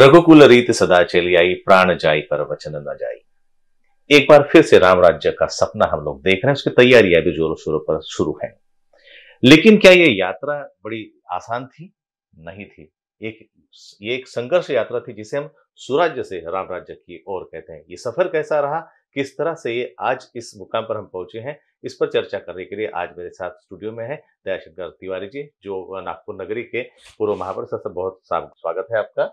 रघुकुल रीत सदा चली आई प्राण जाई पर वचन न जाई एक बार फिर से राम राज्य का सपना हम लोग देख रहे हैं उसकी तैयारियां भी जोरों शोरों पर शुरू है लेकिन क्या ये यात्रा बड़ी आसान थी नहीं थी एक ये एक संघर्ष यात्रा थी जिसे हम सुराज्य से राम राज्य की ओर कहते हैं ये सफर कैसा रहा किस तरह से ये आज इस मुकाम पर हम पहुंचे हैं इस पर चर्चा करने के लिए आज मेरे साथ स्टूडियो में है दयाशंकर तिवारी जी जो नागपुर नगरी के पूर्व महापौर सर बहुत स्वागत है आपका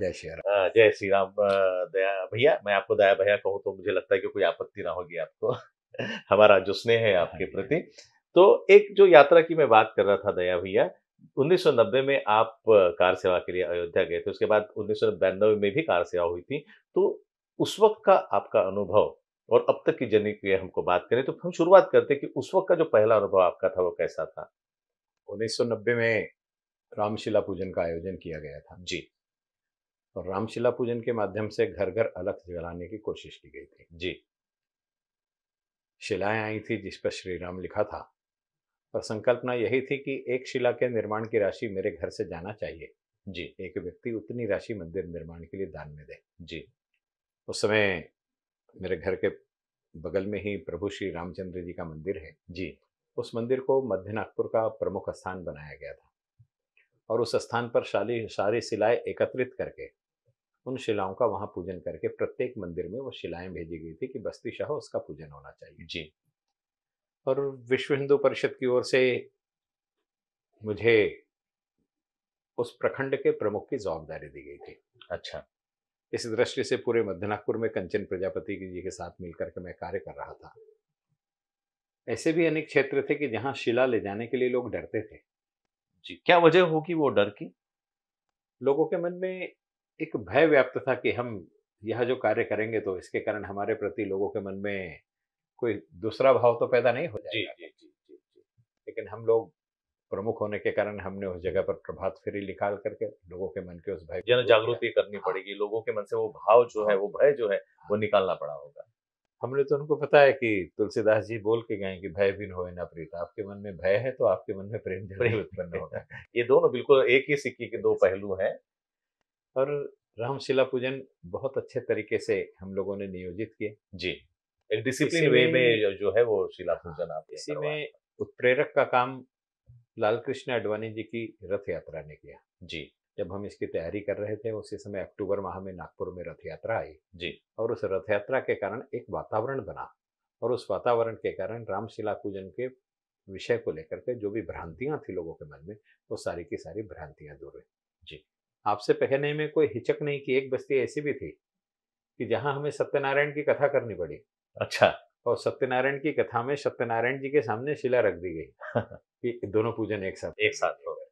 जय श्री राम जय श्री राम दया भैया मैं आपको दया भैया कहूँ तो मुझे लगता है कि कोई आपत्ति ना होगी आपको हमारा जो स्नेह है आपके हाँ हाँ प्रति तो एक जो यात्रा की मैं बात कर रहा था दया भैया 1990 में आप कार सेवा के लिए अयोध्या गए थे उसके बाद उन्नीस में भी कार सेवा हुई थी तो उस वक्त का आपका अनुभव और अब तक की जर्नी की हमको बात करें तो हम शुरुआत करते कि उस वक्त का जो पहला अनुभव आपका था वो कैसा था 1990 में रामशिला पूजन का आयोजन किया गया था जी और रामशिला पूजन के माध्यम से घर घर अलग जलाने की कोशिश की गई थी जी शिलाएं आई थी जिस पर श्री राम लिखा था और संकल्पना यही थी कि एक शिला के निर्माण की राशि मेरे घर से जाना चाहिए जी एक व्यक्ति उतनी राशि मंदिर निर्माण के लिए दान में दे जी उस समय मेरे घर के बगल में ही प्रभु श्री रामचंद्र जी का मंदिर है जी उस मंदिर को मध्य नागपुर का प्रमुख स्थान बनाया गया था और उस स्थान पर शाली सारी शिलाएं एकत्रित करके उन शिलाओं का वहां पूजन करके प्रत्येक मंदिर में वो शिलाएं भेजी गई थी कि बस्ती शाह उसका पूजन होना चाहिए जी और विश्व हिंदू परिषद की ओर से मुझे उस प्रखंड के प्रमुख की जवाबदारी दी गई थी अच्छा इस दृष्टि से पूरे मध्यनागपुर में कंचन प्रजापति जी के साथ मिलकर के मैं कार्य कर रहा था ऐसे भी अनेक क्षेत्र थे कि जहां शिला ले जाने के लिए लोग डरते थे जी क्या वजह होगी वो डर की लोगों के मन में एक भय व्याप्त था कि हम यह जो कार्य करेंगे तो इसके कारण हमारे प्रति लोगों के मन में कोई दूसरा भाव तो पैदा नहीं हो जाएगा जी, जी, जी, जी, लेकिन हम लोग प्रमुख होने के कारण हमने उस जगह पर प्रभात फेरी निकाल करके लोगों के मन के उस भय जन जागृति करनी हाँ। पड़ेगी लोगों के मन से वो भाव जो है हाँ। वो भय जो है वो हाँ। निकालना पड़ा होगा हमने तो उनको पता है कि तुलसीदास जी बोल के गए कि भय भी हो ना प्रीत आपके मन में भय है तो आपके मन में प्रेम जरूर उत्पन्न होगा ये दोनों बिल्कुल एक ही सिक्के के दो पहलू हैं और रामशिला पूजन बहुत अच्छे तरीके से हम लोगों ने नियोजित किए जी एक डिसिप्लिन वे में जो है वो शिला हाँ, पूजन आप इसी में उत्प्रेरक का काम लाल कृष्ण अडवाणी जी की रथ यात्रा ने किया जी जब हम इसकी तैयारी कर रहे थे उसी समय अक्टूबर माह में नागपुर में रथ यात्रा आई जी और उस रथ यात्रा के कारण एक वातावरण बना और उस वातावरण के कारण रामशिला पूजन के विषय को लेकर के जो भी भ्रांतियां थी लोगों के मन में वो सारी की सारी भ्रांतियां दूर हुई जी आपसे पहने में कोई हिचक नहीं कि एक बस्ती ऐसी भी थी कि जहां हमें सत्यनारायण की कथा करनी पड़ी अच्छा और सत्यनारायण की कथा में सत्यनारायण जी के सामने शिला रख दी गई कि दोनों पूजन एक साथ एक साथ हो गए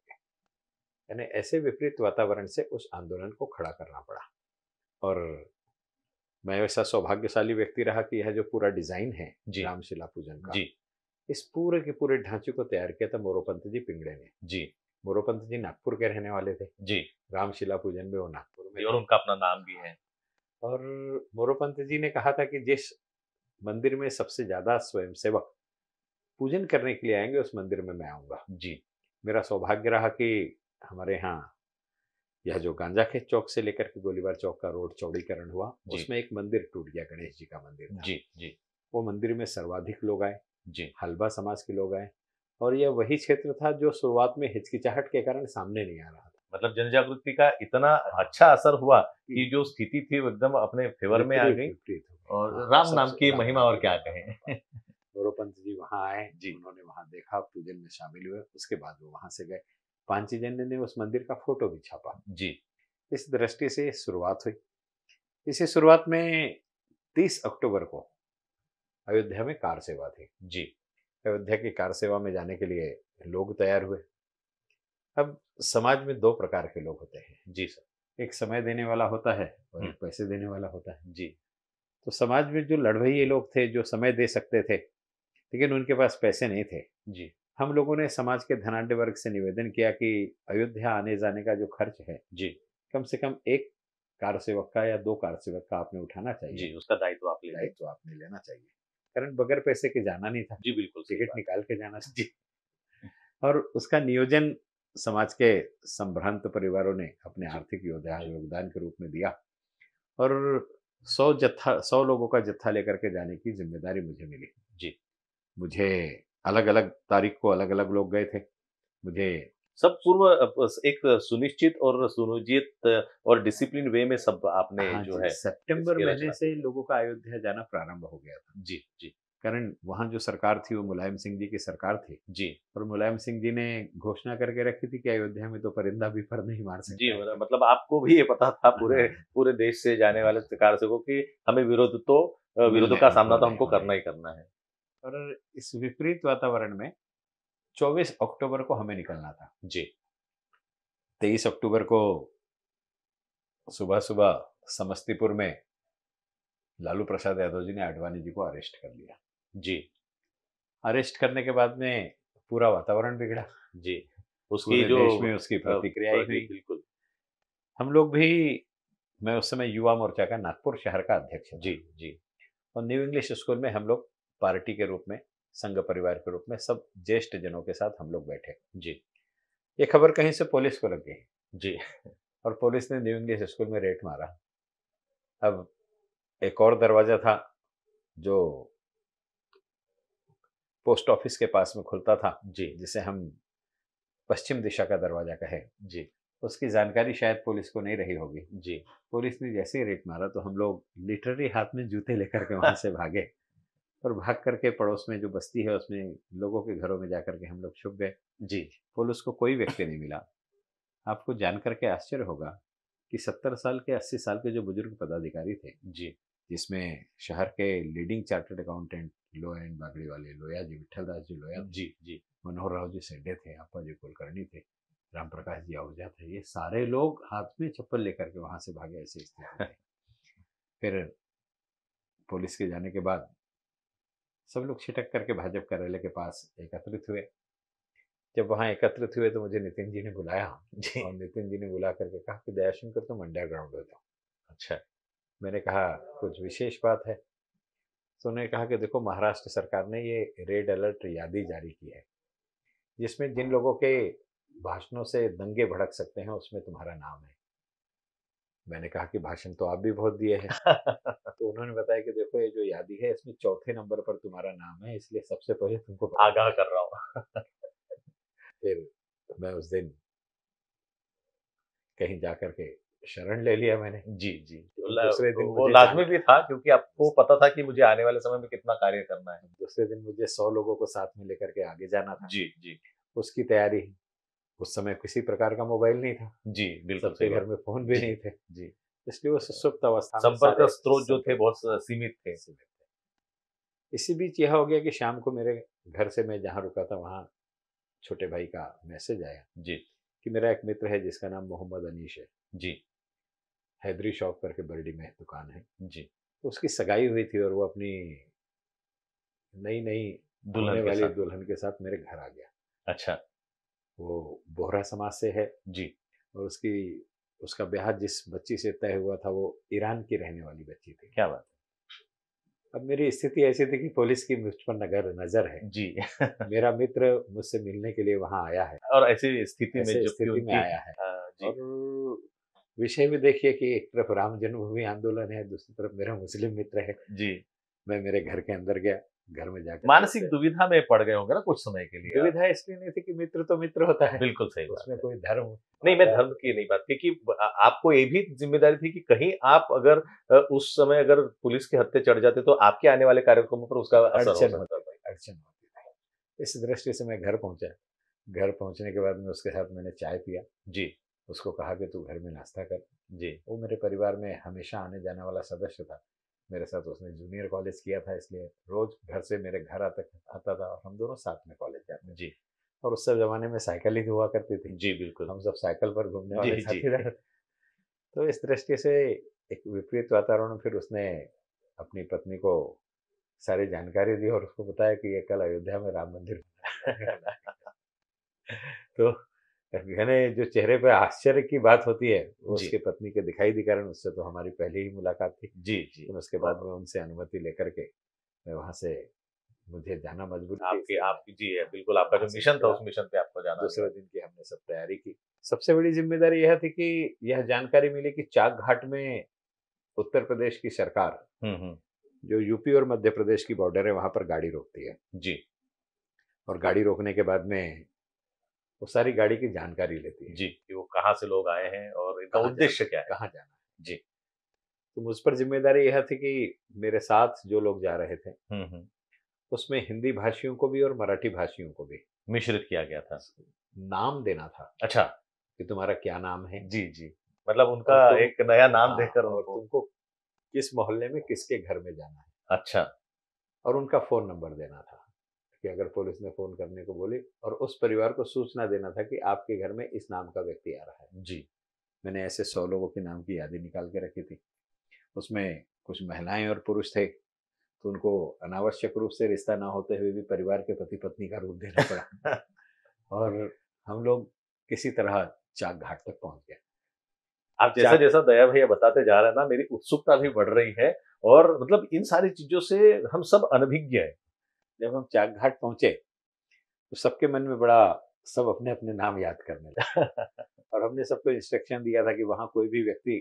यानी ऐसे विपरीत वातावरण से उस आंदोलन को खड़ा करना पड़ा और मैं वैसा सौभाग्यशाली व्यक्ति रहा कि यह जो पूरा डिजाइन है रामशिला पूजन का जी। इस पूरे के पूरे ढांचे को तैयार किया था मोरोपंत जी पिंगड़े ने जी मोरोपंत जी नागपुर के रहने वाले थे जी रामशिला पूजन में वो नागपुर में और उनका अपना नाम भी है और मोरोपंत जी ने कहा था कि जिस मंदिर में सबसे ज्यादा स्वयंसेवक पूजन करने के लिए आएंगे उस मंदिर में मैं आऊंगा जी मेरा सौभाग्य रहा कि हमारे यहाँ यह जो गांजा खेत चौक से लेकर के गोलीबार चौक का रोड चौड़ीकरण हुआ उसमें एक मंदिर टूट गया गणेश जी का मंदिर था। जी जी वो मंदिर में सर्वाधिक लोग आए जी हलवा समाज के लोग आए और यह वही क्षेत्र था जो शुरुआत में हिचकिचाहट के कारण सामने नहीं आ रहा था मतलब जन का इतना अच्छा असर हुआ कि जो स्थिति थी एकदम अपने फेवर में आ गई और राम नाम की महिमा और क्या कहें गौरवपंत जी वहाँ आए जी उन्होंने वहाँ देखा पूजन में शामिल हुए उसके बाद वो वहाँ से गए पांची जन ने उस मंदिर का फोटो भी छापा जी इस दृष्टि से शुरुआत हुई इसी शुरुआत में 30 अक्टूबर को अयोध्या में कार सेवा थी जी अयोध्या की कार सेवा में जाने के लिए लोग तैयार हुए अब समाज में दो प्रकार के लोग होते हैं जी सर एक समय देने वाला होता है और हम्म। एक पैसे देने वाला होता है जी तो समाज में जो लड़वैये लोग थे जो समय दे सकते थे लेकिन उनके पास पैसे नहीं थे जी हम लोगों ने समाज के धनाढ़ वर्ग से निवेदन किया कि अयोध्या आने जाने का जो खर्च है जी कम से कम एक कार सेवक का या दो कार सेवक का आपने उठाना चाहिए जी उसका दायित्व आप ले दायित्व आपने लेना चाहिए करंट बगैर पैसे के जाना नहीं था जी बिल्कुल टिकट निकाल के जाना जी हम्म। और उसका नियोजन समाज के संभ्रांत परिवारों ने अपने आर्थिक योद्धा योगदान के रूप में दिया और सौ जत्था सौ लोगों का जत्था लेकर के जाने की जिम्मेदारी मुझे मिली जी मुझे अलग अलग तारीख को अलग अलग लोग गए थे मुझे सब पूर्व एक सुनिश्चित और सुनियोजित और डिसिप्लिन वे में सब आपने हाँ जो है सितंबर महीने से लोगों का अयोध्या जाना प्रारंभ हो गया था जी जी कारण वहां जो सरकार थी वो मुलायम सिंह जी की सरकार थी जी और मुलायम सिंह जी ने घोषणा करके रखी थी कि अयोध्या में तो परिंदा भी फर नहीं मार सकता जी मतलब, मतलब आपको भी ये पता था पूरे हाँ। पूरे देश से जाने वाले सरकार से को कि हमें विरोध तो विरोध का सामना तो हमको करना ही करना है और इस विपरीत वातावरण में चौबीस अक्टूबर को हमें निकलना था जी तेईस अक्टूबर को सुबह सुबह समस्तीपुर में लालू प्रसाद यादव जी ने आडवाणी जी को अरेस्ट कर लिया जी अरेस्ट करने के बाद में पूरा वातावरण बिगड़ा जी उसकी जो देश में उसकी प्रतिक्रिया बिल्कुल हम लोग भी मैं उस समय युवा मोर्चा का नागपुर शहर का अध्यक्ष जी जी और न्यू इंग्लिश स्कूल में हम लोग पार्टी के रूप में संघ परिवार के रूप में सब ज्येष्ठ जनों के साथ हम लोग बैठे जी ये खबर कहीं से पुलिस को लग गई जी और पुलिस ने न्यू इंग्लिश स्कूल में रेट मारा अब एक और दरवाज़ा था जो पोस्ट ऑफिस के पास में खुलता था जी जिसे हम पश्चिम दिशा का दरवाज़ा कहे जी उसकी जानकारी शायद पुलिस को नहीं रही होगी जी पुलिस ने जैसे ही रेट मारा तो हम लोग लिटरली हाथ में जूते लेकर के वहां से भागे और भाग करके पड़ोस में जो बस्ती है उसमें लोगों के घरों में जाकर के हम लोग छुप गए जी पुलिस उसको कोई व्यक्ति नहीं मिला आपको जान करके आश्चर्य होगा कि सत्तर साल के अस्सी साल के जो बुजुर्ग पदाधिकारी थे जी जिसमें शहर के लीडिंग चार्टर्ड अकाउंटेंट लो एंड बागड़ी वाले लोया जी विठल दास जी लोया जी जी मनोहर राव जी सेड्डे थे अप्पा जी कुलकर्णी थे राम प्रकाश जी आहूजा थे ये सारे लोग हाथ में चप्पल लेकर के वहाँ से भागे ऐसे फिर पुलिस के जाने के बाद सब लोग छिटक करके भाजपा कार्यालय के पास एकत्रित हुए जब वहाँ एकत्रित हुए तो मुझे नितिन जी ने बुलाया जी। और नितिन जी ने बुला करके कहा कि दयाशंकर तुम अंडरग्राउंड हो जाओ अच्छा मैंने कहा कुछ विशेष बात है तो उन्होंने कहा कि देखो महाराष्ट्र सरकार ने ये रेड अलर्ट यादी जारी की है जिसमें जिन लोगों के भाषणों से दंगे भड़क सकते हैं उसमें तुम्हारा नाम है मैंने कहा कि भाषण तो आप भी बहुत दिए हैं तो उन्होंने बताया कि देखो ये जो यादी है इसमें चौथे नंबर पर तुम्हारा नाम है इसलिए सबसे पहले तुमको आगाह कर रहा हूँ फिर मैं उस दिन कहीं जा करके शरण ले लिया मैंने जी जी तो दूसरे दिन वो लाजमी भी था क्योंकि आपको पता था कि मुझे आने वाले समय में कितना कार्य करना है दूसरे दिन मुझे सौ लोगों को साथ में लेकर के आगे जाना था जी जी उसकी तैयारी उस समय किसी प्रकार का मोबाइल नहीं था जी बिल्कुल सबके घर में फोन भी नहीं थे जी इसलिए वो सुप्त अवस्था संपर्क स्रोत जो थे बहुत सीमित थे इसी बीच यह हो गया कि शाम को मेरे घर से मैं जहाँ रुका था वहाँ छोटे भाई का मैसेज आया जी कि मेरा एक मित्र है जिसका नाम मोहम्मद अनीश है जी हैदरी शॉप करके बर्डी में दुकान है जी तो उसकी सगाई हुई थी और वो अपनी नई नई दुल्हन वाली दुल्हन के साथ मेरे घर आ गया अच्छा वो बोहरा समाज से है जी और उसकी उसका ब्याह जिस बच्ची से तय हुआ था वो ईरान की रहने वाली बच्ची थी क्या बात है अब मेरी स्थिति ऐसी थी कि पुलिस की मुझ पर नगर नजर है जी मेरा मित्र मुझसे मिलने के लिए वहाँ आया है और ऐसी स्थिति में जो स्थिति में आया है हाँ, विषय भी देखिए कि एक तरफ राम जन्मभूमि आंदोलन है दूसरी तरफ मेरा मुस्लिम मित्र है जी मैं मेरे घर के अंदर गया घर में जाकर मानसिक दुविधा में पड़ गए होंगे ना कुछ समय के लिए दुविधा इसलिए नहीं थी कि मित्र तो मित्र होता है बिल्कुल सही उसमें कोई धर्म नहीं मैं धर्म की नहीं बात क्योंकि आपको ये भी जिम्मेदारी थी कि कहीं आप अगर उस समय अगर पुलिस के हत्ते चढ़ जाते तो आपके आने वाले कार्यक्रमों पर उसका अड़चन अड़चन होती है इस दृष्टि से मैं घर पहुंचा घर पहुंचने के बाद में उसके साथ मैंने चाय पिया जी उसको कहा कि तू घर में नाश्ता कर जी वो मेरे परिवार में हमेशा आने जाने वाला सदस्य था मेरे साथ उसने जूनियर कॉलेज किया था इसलिए रोज घर से मेरे घर आता आता था और हम दोनों साथ में कॉलेज जाते जी और उस सब जमाने में साइकिल ही हुआ करती थी जी बिल्कुल हम सब साइकिल पर घूमने वाले साथीदार तो इस दृष्टि से एक विपरीत वातावरण में फिर उसने अपनी पत्नी को सारी जानकारी दी और उसको बताया कि ये कल अयोध्या में राम मंदिर तो घने जो चेहरे पे आश्चर्य की बात होती है उसकी पत्नी के दिखाई दी कारण उससे तो हमारी पहले ही मुलाकात थी जी जी तो उसके बाद में उनसे अनुमति लेकर के मैं वहां से मुझे जाना मजबूर आपकी आपकी जी है बिल्कुल आपका जो मिशन था उस मिशन पे आपको जाना दूसरे दिन की हमने सब तैयारी की सबसे बड़ी जिम्मेदारी यह थी कि यह जानकारी मिली कि चाक घाट में उत्तर प्रदेश की सरकार जो यूपी और मध्य प्रदेश की बॉर्डर है वहां पर गाड़ी रोकती है जी और गाड़ी रोकने के बाद में वो सारी गाड़ी की जानकारी लेती है जी कि वो कहाँ से लोग आए हैं और इनका उद्देश्य क्या है कहाँ जाना है जी तो मुझ पर जिम्मेदारी यह थी कि मेरे साथ जो लोग जा रहे थे उसमें हिंदी भाषियों को भी और मराठी भाषियों को भी मिश्रित किया गया था नाम देना था अच्छा कि तुम्हारा क्या नाम है जी जी मतलब उनका एक नया नाम हाँ, देकर और तुमको किस मोहल्ले में किसके घर में जाना है अच्छा और उनका फोन नंबर देना था कि अगर पुलिस ने फोन करने को बोली और उस परिवार को सूचना देना था कि आपके घर में इस नाम का व्यक्ति आ रहा है जी मैंने ऐसे सौ लोगों के नाम की यादें निकाल के रखी थी उसमें कुछ महिलाएं और पुरुष थे तो उनको अनावश्यक रूप से रिश्ता ना होते हुए भी परिवार के पति पत्नी का रूप देना पड़ा और हम लोग किसी तरह चाक घाट तक पहुंच गए आप जैसा जैसा दया भैया बताते जा रहे हैं ना मेरी उत्सुकता भी बढ़ रही है और मतलब इन सारी चीजों से हम सब अनभिज्ञ हैं जब हम चाक घाट पहुंचे तो सबके मन में बड़ा सब अपने अपने नाम याद करने लगा और हमने सबको इंस्ट्रक्शन दिया था कि वहाँ कोई भी व्यक्ति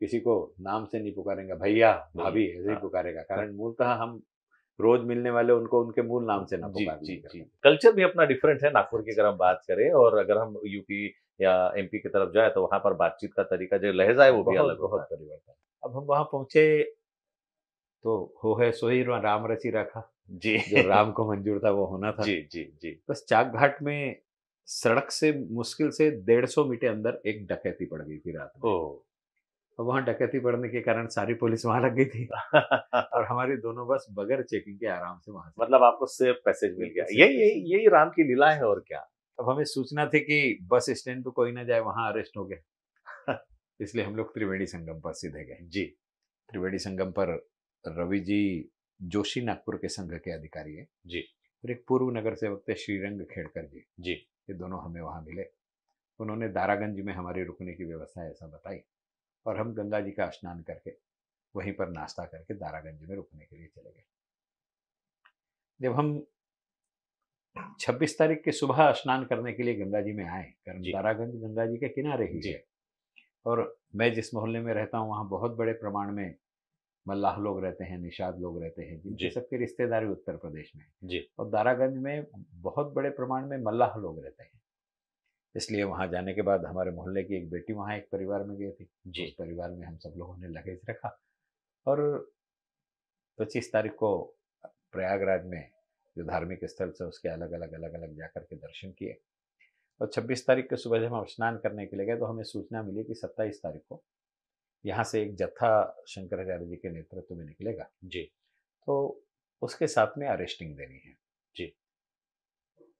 किसी को नाम से नहीं पुकारेगा भैया भाभी ऐसे ही हाँ। पुकारेगा हाँ। कारण मूलतः हम रोज मिलने वाले उनको उनके मूल नाम से ना जी जी जी कल्चर भी अपना डिफरेंट है नागपुर की अगर हम बात करें और अगर हम यूपी या एमपी की तरफ जाए तो वहां पर बातचीत का तरीका जो लहजा है वो भी अलग बहुत परिवर्तन अब हम वहां पहुंचे तो हो है सोही राम रची रखा जी जो राम को मंजूर था वो होना था जी जी जी बस चाक घाट में सड़क से मुश्किल से डेढ़ सौ मीटर अंदर एक डकैती पड़ गई थी रात को और वहां डकैती पड़ने के कारण सारी पुलिस वहां लग गई थी और हमारी दोनों बस बगैर चेकिंग के आराम से वहां मतलब आपको सेफ पैसेज मिल गया यही यही यही राम की लीला है और क्या अब हमें सूचना थी कि बस स्टैंड पे कोई ना जाए वहां अरेस्ट हो गया इसलिए हम लोग त्रिवेणी संगम पर सीधे गए जी त्रिवेणी संगम पर रवि जी जोशी नागपुर के संघ के अधिकारी है जी फिर एक पूर्व नगर सेवक थे श्रीरंग खेड़कर जी जी ये दोनों हमें वहाँ मिले उन्होंने दारागंज में हमारे रुकने की व्यवस्था ऐसा बताई और हम गंगा जी का स्नान करके वहीं पर नाश्ता करके दारागंज में रुकने के लिए चले गए जब हम 26 तारीख के सुबह स्नान करने के लिए गंगा जी में आए कारण दारागंज गंगा जी के किनारे ही है और मैं जिस मोहल्ले में रहता हूँ वहाँ बहुत बड़े प्रमाण में मल्लाह लोग रहते हैं निषाद लोग रहते हैं जिनके सबके रिश्तेदार भी उत्तर प्रदेश में जी और दारागंज में बहुत बड़े प्रमाण में मल्लाह लोग रहते हैं इसलिए वहाँ जाने के बाद हमारे मोहल्ले की एक बेटी वहाँ एक परिवार में गई थी जी परिवार में हम सब लोगों ने लगेज रखा और पच्चीस तारीख को प्रयागराज में जो धार्मिक स्थल से उसके अलग अलग अलग अलग जाकर के दर्शन किए और 26 तारीख के सुबह जब हम स्नान करने के लिए गए तो हमें सूचना मिली कि 27 तारीख को यहाँ से एक जत्था शंकराचार्य जी के नेतृत्व में निकलेगा जी तो उसके साथ में अरेस्टिंग देनी है जी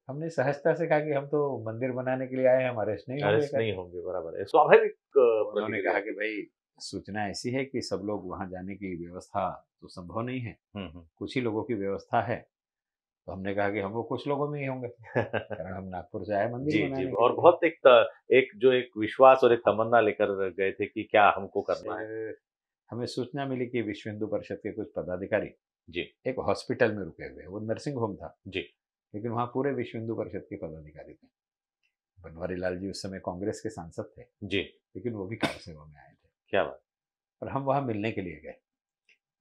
हमने सहजता से कहा कि हम तो मंदिर बनाने के लिए आए हम अरेस्ट नहीं अरेस्ट नहीं होंगे बराबर है स्वाभाविक उन्होंने कहा कि भाई सूचना ऐसी है कि सब लोग वहां जाने की व्यवस्था तो संभव नहीं है हम्म, हम्म। कुछ ही लोगों की व्यवस्था है तो हमने कहा कि हम वो कुछ लोगों में ही होंगे कारण हम नागपुर से आए मंदिर जी जी और बहुत एक एक जो एक विश्वास और एक तमन्ना लेकर गए थे कि क्या हमको करना है हमें सूचना मिली कि विश्व हिंदू परिषद के कुछ पदाधिकारी जी एक हॉस्पिटल में रुके हुए वो नर्सिंग होम था जी लेकिन वहाँ पूरे विश्व हिंदू परिषद के पदाधिकारी थे बनवारी लाल जी उस समय कांग्रेस के सांसद थे जी लेकिन वो भी कार सेवा में आए थे क्या बात और हम वहाँ मिलने के लिए गए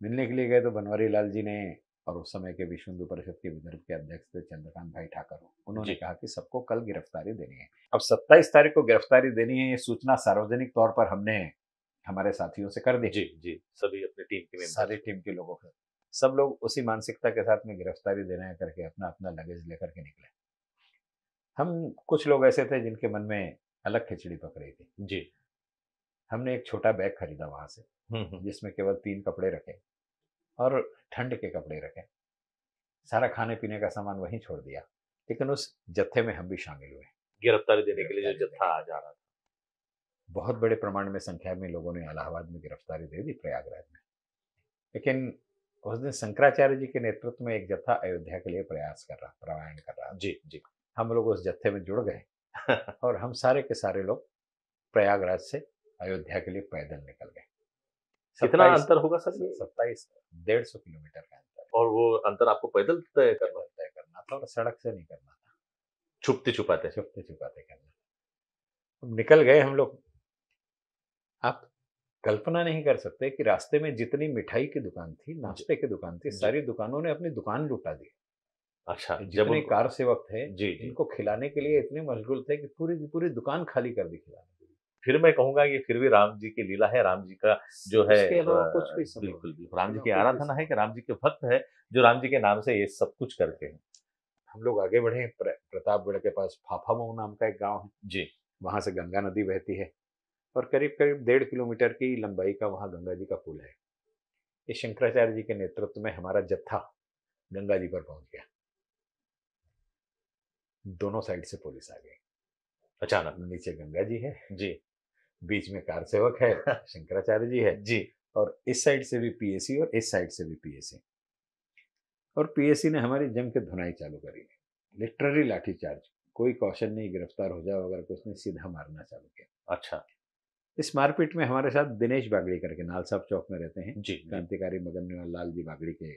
मिलने के लिए गए तो बनवारी लाल जी ने और उस समय के विश्व हिंदू परिषद के विदर्भ के अध्यक्ष थे चंद्रकांत भाई ठाकर उन्होंने कहा कि सबको कल गिरफ्तारी देनी है अब सत्ताईस तारीख को गिरफ्तारी देनी है ये सूचना सार्वजनिक तौर पर हमने हमारे साथियों से कर दी जी जी सभी अपने टीम के सारी टीम के लोगों से सब लोग उसी मानसिकता के साथ में गिरफ्तारी देना करके अपना अपना लगेज लेकर के निकले हम कुछ लोग ऐसे थे जिनके मन में अलग खिचड़ी पक रही थी जी हमने एक छोटा बैग खरीदा वहां से हम्म, हम्म। जिसमें केवल तीन कपड़े रखे और ठंड के कपड़े रखे सारा खाने पीने का सामान वहीं छोड़ दिया लेकिन उस जत्थे में हम भी शामिल हुए गिरफ्तारी देने के लिए जो जत्था आ जा रहा था बहुत बड़े प्रमाण में संख्या में लोगों ने इलाहाबाद में गिरफ्तारी दे दी प्रयागराज में लेकिन उस दिन शंकराचार्य जी के नेतृत्व में एक जत्था अयोध्या के लिए प्रयास कर रहा प्रवायण कर रहा जी जी हम लोग उस जत्थे में जुड़ गए और हम सारे के सारे लोग प्रयागराज से अयोध्या के लिए पैदल निकल गए कितना अंतर होगा सर सत्ताईस डेढ़ सौ किलोमीटर का अंतर और वो अंतर आपको पैदल तय करना तय करना था और सड़क से नहीं करना था छुपते छुपाते छुपते छुपाते करना निकल गए हम लोग आप कल्पना नहीं कर सकते कि रास्ते में जितनी मिठाई की दुकान थी नाश्ते की दुकान थी सारी दुकानों ने अपनी दुकान लुटा दी अच्छा जितने कार सेवक थे जी, जी इनको खिलाने के लिए इतने मशगूल थे कि पूरी की पूरी दुकान खाली कर दी खिलाने फिर मैं कहूंगा ये फिर भी राम जी की लीला है राम जी का जो है कुछ भी बिल्कुल बिल्कुल राम जी की आराधना है कि राम जी के भक्त है जो राम जी के नाम से ये सब कुछ करते हैं हम लोग आगे बढ़े प्रतापगढ़ के पास फाफा मऊ नाम का एक गाँव है जी वहां से गंगा नदी बहती है और करीब करीब डेढ़ किलोमीटर की लंबाई का वहां गंगा जी का पुल है ये शंकराचार्य जी के नेतृत्व में हमारा जत्था गंगा जी पर पहुंच गया दोनों साइड से पुलिस आ गई अचानक नीचे गंगा जी है जी बीच में कार सेवक है शंकराचार्य जी है जी और इस साइड से भी पीएसी और इस साइड से भी पीएसी और पीएसी ने हमारी जम के धुनाई चालू करी है लिटरली लाठीचार्ज कोई कौशन नहीं गिरफ्तार हो जाओ अगर उसने सीधा मारना चालू किया अच्छा इस मारपीट में हमारे साथ दिनेश बागड़ी करके नाल साहब चौक में रहते हैं जी क्रांतिकारी मदन लाल जी बागड़ी के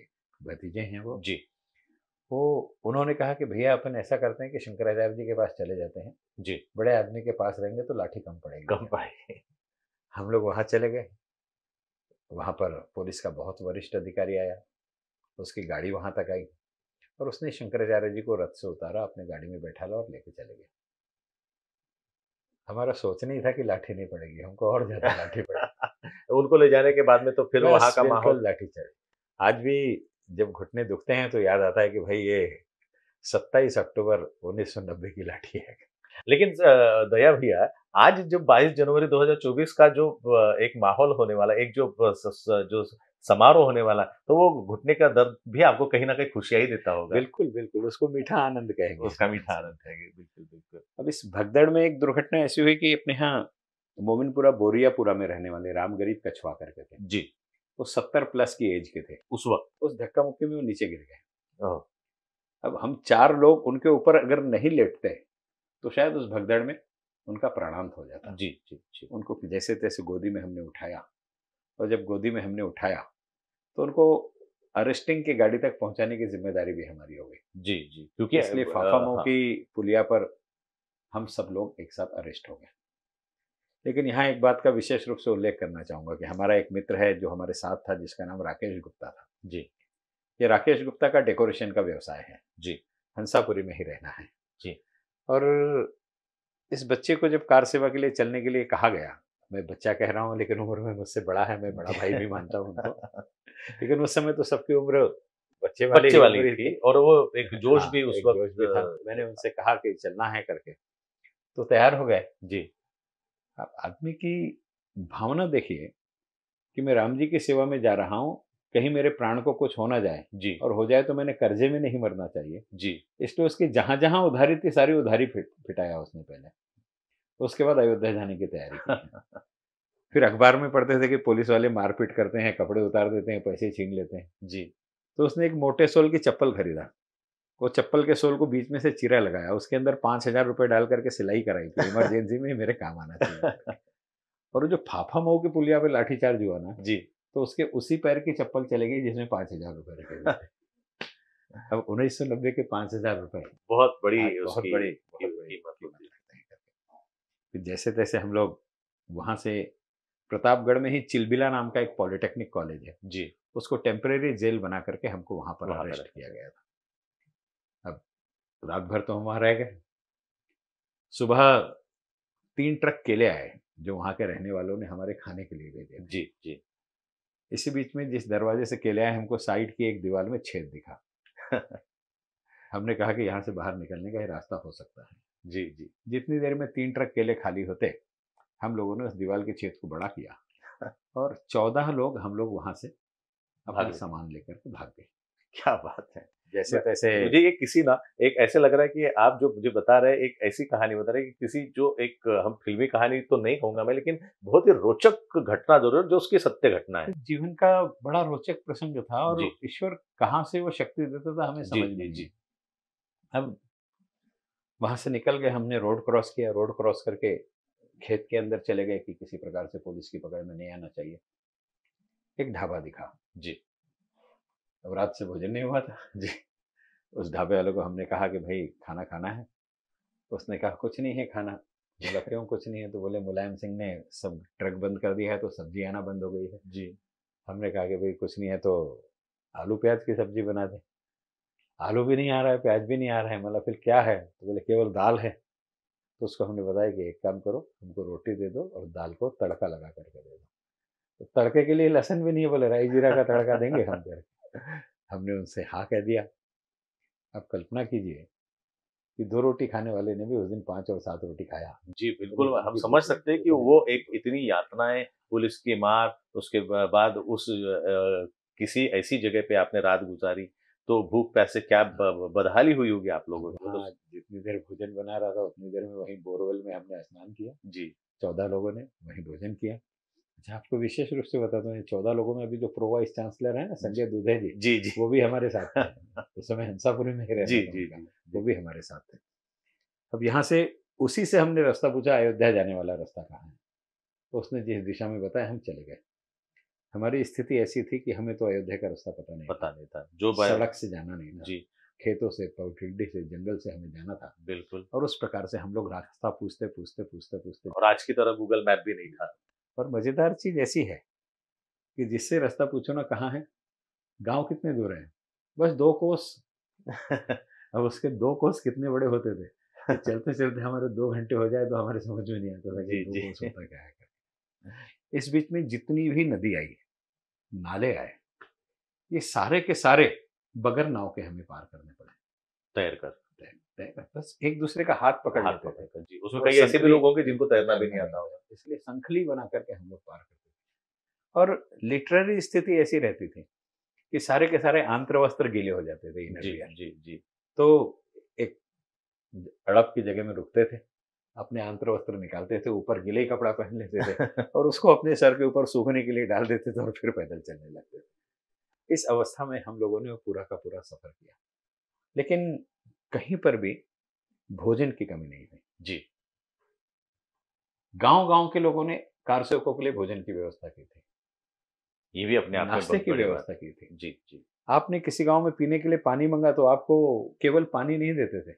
भतीजे हैं वो जी वो उन्होंने कहा कि भैया अपन ऐसा करते हैं कि शंकराचार्य जी के पास चले जाते हैं जी बड़े आदमी के पास रहेंगे तो लाठी कम पड़ेगी कम पड़ेगी हम लोग वहाँ चले गए वहाँ पर पुलिस का बहुत वरिष्ठ अधिकारी आया उसकी गाड़ी वहाँ तक आई और उसने शंकराचार्य जी को रथ से उतारा अपने गाड़ी में बैठा ला और लेके चले गए हमारा सोच नहीं था कि लाठी नहीं पड़ेगी हमको और ज्यादा लाठी पड़ेगी उनको ले जाने के बाद में तो फिर वहाँ का माहौल लाठी चढ़ी आज भी जब घुटने दुखते हैं तो याद आता है कि भाई ये सत्ताईस अक्टूबर 1990 की लाठी है लेकिन दया भैया आज जो 22 जनवरी 2024 का जो एक माहौल होने वाला एक जो जो समारोह होने वाला तो वो घुटने का दर्द भी आपको कहीं ना कहीं खुशियां ही देता होगा बिल्कुल बिल्कुल उसको मीठा आनंद कहेंगे उसका मीठा आनंद कहेंगे बिल्कुल बिल्कुल अब इस भगदड़ में एक दुर्घटना ऐसी हुई कि अपने यहाँ मोमिनपुरा बोरियापुरा में रहने वाले राम गरीब कछवा करके थे जी वो सत्तर प्लस की एज के थे उस वक्त उस धक्का मुक्की में वो नीचे गिर गए हाँ। अब हम चार लोग उनके ऊपर अगर नहीं लेटते तो शायद उस भगदड़ में उनका प्राणांत हो जाता जी जी जी उनको जैसे तैसे गोदी में हमने उठाया और जब गोदी में हमने उठाया तो उनको अरेस्टिंग की गाड़ी तक पहुंचाने की जिम्मेदारी भी हमारी हो गई जी जी क्योंकि इसलिए फाफामो हाँ। की पुलिया पर हम सब लोग एक साथ अरेस्ट हो गए लेकिन यहाँ एक बात का विशेष रूप से उल्लेख करना चाहूँगा कि हमारा एक मित्र है जो हमारे साथ था जिसका नाम राकेश गुप्ता था जी ये राकेश गुप्ता का डेकोरेशन का व्यवसाय है जी हंसापुरी में ही रहना है जी और इस बच्चे को जब कार सेवा के लिए चलने के लिए कहा गया मैं बच्चा कह रहा हूँ लेकिन उम्र में मुझसे बड़ा है मैं बड़ा भाई भी मानता हूँ लेकिन उस समय तो सबकी उम्र बच्चे वाली, बच्चे वाली थी और वो एक जोश हाँ, भी उस वक्त था मैंने उनसे कहा कि चलना है करके तो तैयार हो गए जी आप आदमी की भावना देखिए कि मैं राम जी की सेवा में जा रहा हूँ कहीं मेरे प्राण को कुछ होना जाए जी और हो जाए तो मैंने कर्जे में नहीं मरना चाहिए जी इसलिए उसकी जहां जहां उधारी थी सारी उधारी फिटाया उसने पहले उसके बाद अयोध्या जाने की तैयारी फिर अखबार में पढ़ते थे कि पुलिस वाले मारपीट करते हैं कपड़े उतार देते हैं पैसे छीन लेते हैं जी तो उसने एक मोटे सोल की चप्पल खरीदा वो चप्पल के सोल को बीच में से चिरा लगाया उसके अंदर पाँच हजार रुपये डाल करके सिलाई कराई थी इमरजेंसी में मेरे काम आना चाहिए और जो फाफा मऊ के पुलिया पे लाठीचार्ज हुआ ना जी तो उसके उसी पैर की चप्पल चले गई जिसमें पाँच हजार रुपये रखे अब उन्नीस सौ नब्बे के पाँच हजार रुपये बहुत बड़ी हाँ, बहुत बड़ी जैसे तैसे हम लोग वहाँ से प्रतापगढ़ में ही चिलबिला नाम का एक पॉलिटेक्निक कॉलेज है जी उसको टेम्परेरी जेल बना करके हमको वहाँ पर अरेस्ट किया गया था तो रात भर तो हम वहां रह गए सुबह तीन ट्रक केले आए जो वहां के रहने वालों ने हमारे खाने के लिए भेजे जी जी इसी बीच में जिस दरवाजे से केले आए हमको साइड की एक दीवार में छेद दिखा हमने कहा कि यहाँ से बाहर निकलने का ही रास्ता हो सकता है जी जी जितनी देर में तीन ट्रक केले खाली होते हम लोगों ने उस दीवार के छेद को बड़ा किया और चौदह लोग हम लोग वहां से अपना सामान लेकर के भाग गए क्या बात है जैसे तैसे मुझे ये किसी ना एक ऐसे लग रहा है कि आप जो मुझे बता रहे हैं एक ऐसी कहानी बता रहे हैं कि किसी जो एक हम फिल्मी कहानी तो नहीं कहूंगा मैं लेकिन बहुत ही रोचक घटना जरूर जो उसकी सत्य घटना है जीवन का बड़ा रोचक प्रसंग था और ईश्वर कहाँ से वो शक्ति देता था हमें समझ नहीं जी हम वहां से निकल गए हमने रोड क्रॉस किया रोड क्रॉस करके खेत के अंदर चले गए कि किसी प्रकार से पुलिस की पकड़ में नहीं आना चाहिए एक ढाबा दिखा जी अब रात से भोजन नहीं हुआ था जी उस ढाबे वाले को हमने कहा कि भाई खाना खाना है तो उसने कहा कुछ नहीं है खाना बोला क्यों कुछ नहीं है तो बोले मुलायम सिंह ने सब ट्रक बंद कर दिया है तो सब्जी आना बंद हो गई है जी हमने कहा कि भाई कुछ नहीं है तो आलू प्याज की सब्जी बना दें आलू भी नहीं आ रहा है प्याज भी नहीं आ रहा है मतलब फिर क्या है तो बोले केवल दाल है तो उसको हमने बताया कि एक काम करो हमको रोटी दे दो और दाल को तड़का लगा करके दे दो तो तड़के के लिए लहसन भी नहीं है बोले राई जीरा का तड़का देंगे हम करके हमने उनसे हाँ कह दिया अब कल्पना कीजिए कि दो रोटी खाने वाले ने भी उस दिन पांच और सात रोटी खाया जी तो बिल्कुल हम समझ सकते हैं कि वो एक इतनी यातनाएं पुलिस की मार उसके बाद उस किसी ऐसी जगह पे आपने रात गुजारी तो भूख पैसे क्या बदहाली हुई होगी आप लोगों को हाँ, जितनी देर भोजन बना रहा था उतनी देर में वही बोरवेल में हमने स्नान किया जी चौदह लोगों ने वही भोजन किया अच्छा आपको विशेष रूप से बता हूँ चौदह लोगों में अभी जो प्रो वाइस चांसलर है ना संजय दुधे जी जी जी वो भी हमारे साथ है उस समय हंसापुरी में रहे जी जी वो भी हमारे साथ थे अब यहाँ से उसी से हमने रास्ता पूछा अयोध्या जाने वाला रास्ता कहाँ है तो उसने जिस दिशा में बताया हम चले गए हमारी स्थिति ऐसी थी कि हमें तो अयोध्या का रास्ता पता नहीं पता नहीं था जो सड़क से जाना नहीं था जी खेतों से पौटिड्डी से जंगल से हमें जाना था बिल्कुल और उस प्रकार से हम लोग रास्ता पूछते पूछते पूछते पूछते और आज की तरह गूगल मैप भी नहीं था और मज़ेदार चीज़ ऐसी है कि जिससे रास्ता पूछो ना कहाँ है गांव कितने दूर है बस दो कोस अब उसके दो कोस कितने बड़े होते थे चलते चलते हमारे दो घंटे हो जाए तो हमारे समझ में नहीं आता था कि दो कोस होता क्या है इस बीच में जितनी भी नदी आई है नाले आए ये सारे के सारे बगर नाव के हमें पार करने पड़े तैर कर बस एक दूसरे का हाथ पकड़ हाथ पकड़ कर जी उसमें कई ऐसे भी लोग होंगे जिनको तैरना भी नहीं आता होगा इसलिए संखली बना करके हम लोग पार करते थे और लिटरेरी स्थिति ऐसी रहती थी कि सारे के सारे आंत्र वस्त्र गीले हो जाते थे जी जी जी तो एक अड़प की जगह में रुकते थे अपने आंतर वस्त्र निकालते थे ऊपर गीले कपड़ा पहन लेते थे और उसको अपने सर के ऊपर सूखने के लिए डाल देते थे और फिर पैदल चलने लगते थे इस अवस्था में हम लोगों ने पूरा का पूरा सफर किया लेकिन कहीं पर भी भोजन की कमी नहीं हुई जी गांव गांव के लोगों ने कार सेवकों के लिए भोजन की व्यवस्था की थी ये भी अपने नाश्ते की व्यवस्था की थी जी जी आपने किसी गांव में पीने के लिए पानी मंगा तो आपको केवल पानी नहीं देते थे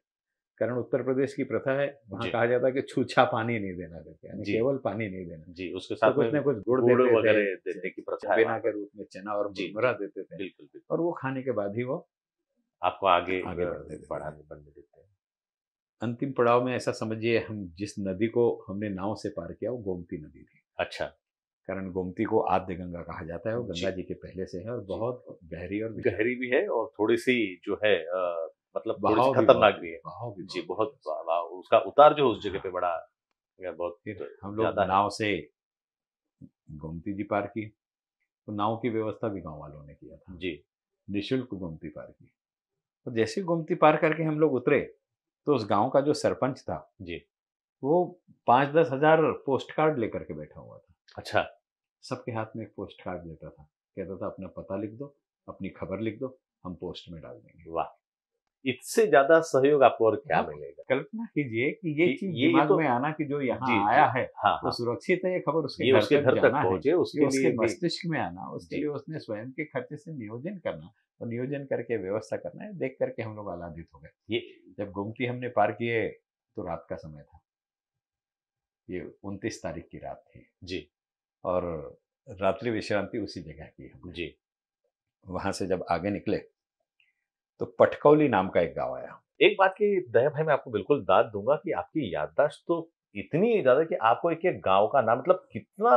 कारण उत्तर प्रदेश की प्रथा है वहां कहा जाता है कि छूछा पानी नहीं देना देते केवल पानी नहीं देना जी उसके तो साथ कुछ ना कुछ गुड़ देते वगैरह की प्रथा के रूप में चना और मुरमुरा देते थे बिल्कुल और वो खाने के बाद ही वो आपको आगे, आगे बढ़ने बढ़ाने बढ़ने देते हैं अंतिम पड़ाव में ऐसा समझिए हम जिस नदी को हमने नाव से पार किया वो गोमती नदी थी अच्छा कारण गोमती को आद्य गंगा कहा जाता है वो गंगा जी के पहले से है और बहुत गहरी और गहरी भी है और थोड़ी सी जो है मतलब बहुत खतरनाक भी है बहुत जी बहुत उसका उतार जो उस जगह हाँ। पे बड़ा बहुत तो हम लोग नाव से गोमती जी पार की तो नाव की व्यवस्था भी गांव वालों ने किया था जी निशुल्क गोमती पार की तो जैसे गोमती पार करके हम लोग उतरे तो उस गांव का जो सरपंच था जी वो पांच दस हजार पोस्ट कार्ड लेकर के बैठा हुआ था अच्छा सबके हाथ में एक पोस्ट कार्ड लेता था कहता था अपना पता लिख दो अपनी खबर लिख दो हम पोस्ट में डाल देंगे वाह इससे ज्यादा सहयोग आपको और क्या हाँ, मिलेगा कल्पना कीजिए कि ये चीज ये दिमाग तो, में आना कि जो यहाँ आया है हाँ, हाँ, वो सुरक्षित है ये खबर उसके घर तक, तक पहुंचे उसके, उसके मस्तिष्क में आना उसके लिए उसने स्वयं के खर्चे से नियोजन करना तो नियोजन करके व्यवस्था करना है देख करके हम लोग आह्लादित हो गए ये जब गोमती हमने पार किए तो रात का समय था ये उनतीस तारीख की रात थी जी और रात्रि विश्रांति उसी जगह की हम जी वहां से जब आगे निकले तो पटकौली नाम का एक गांव आया एक बात की दया भाई मैं आपको बिल्कुल दाद दूंगा कि आपकी याददाश्त तो इतनी ज्यादा कि आपको एक एक गांव का नाम मतलब कितना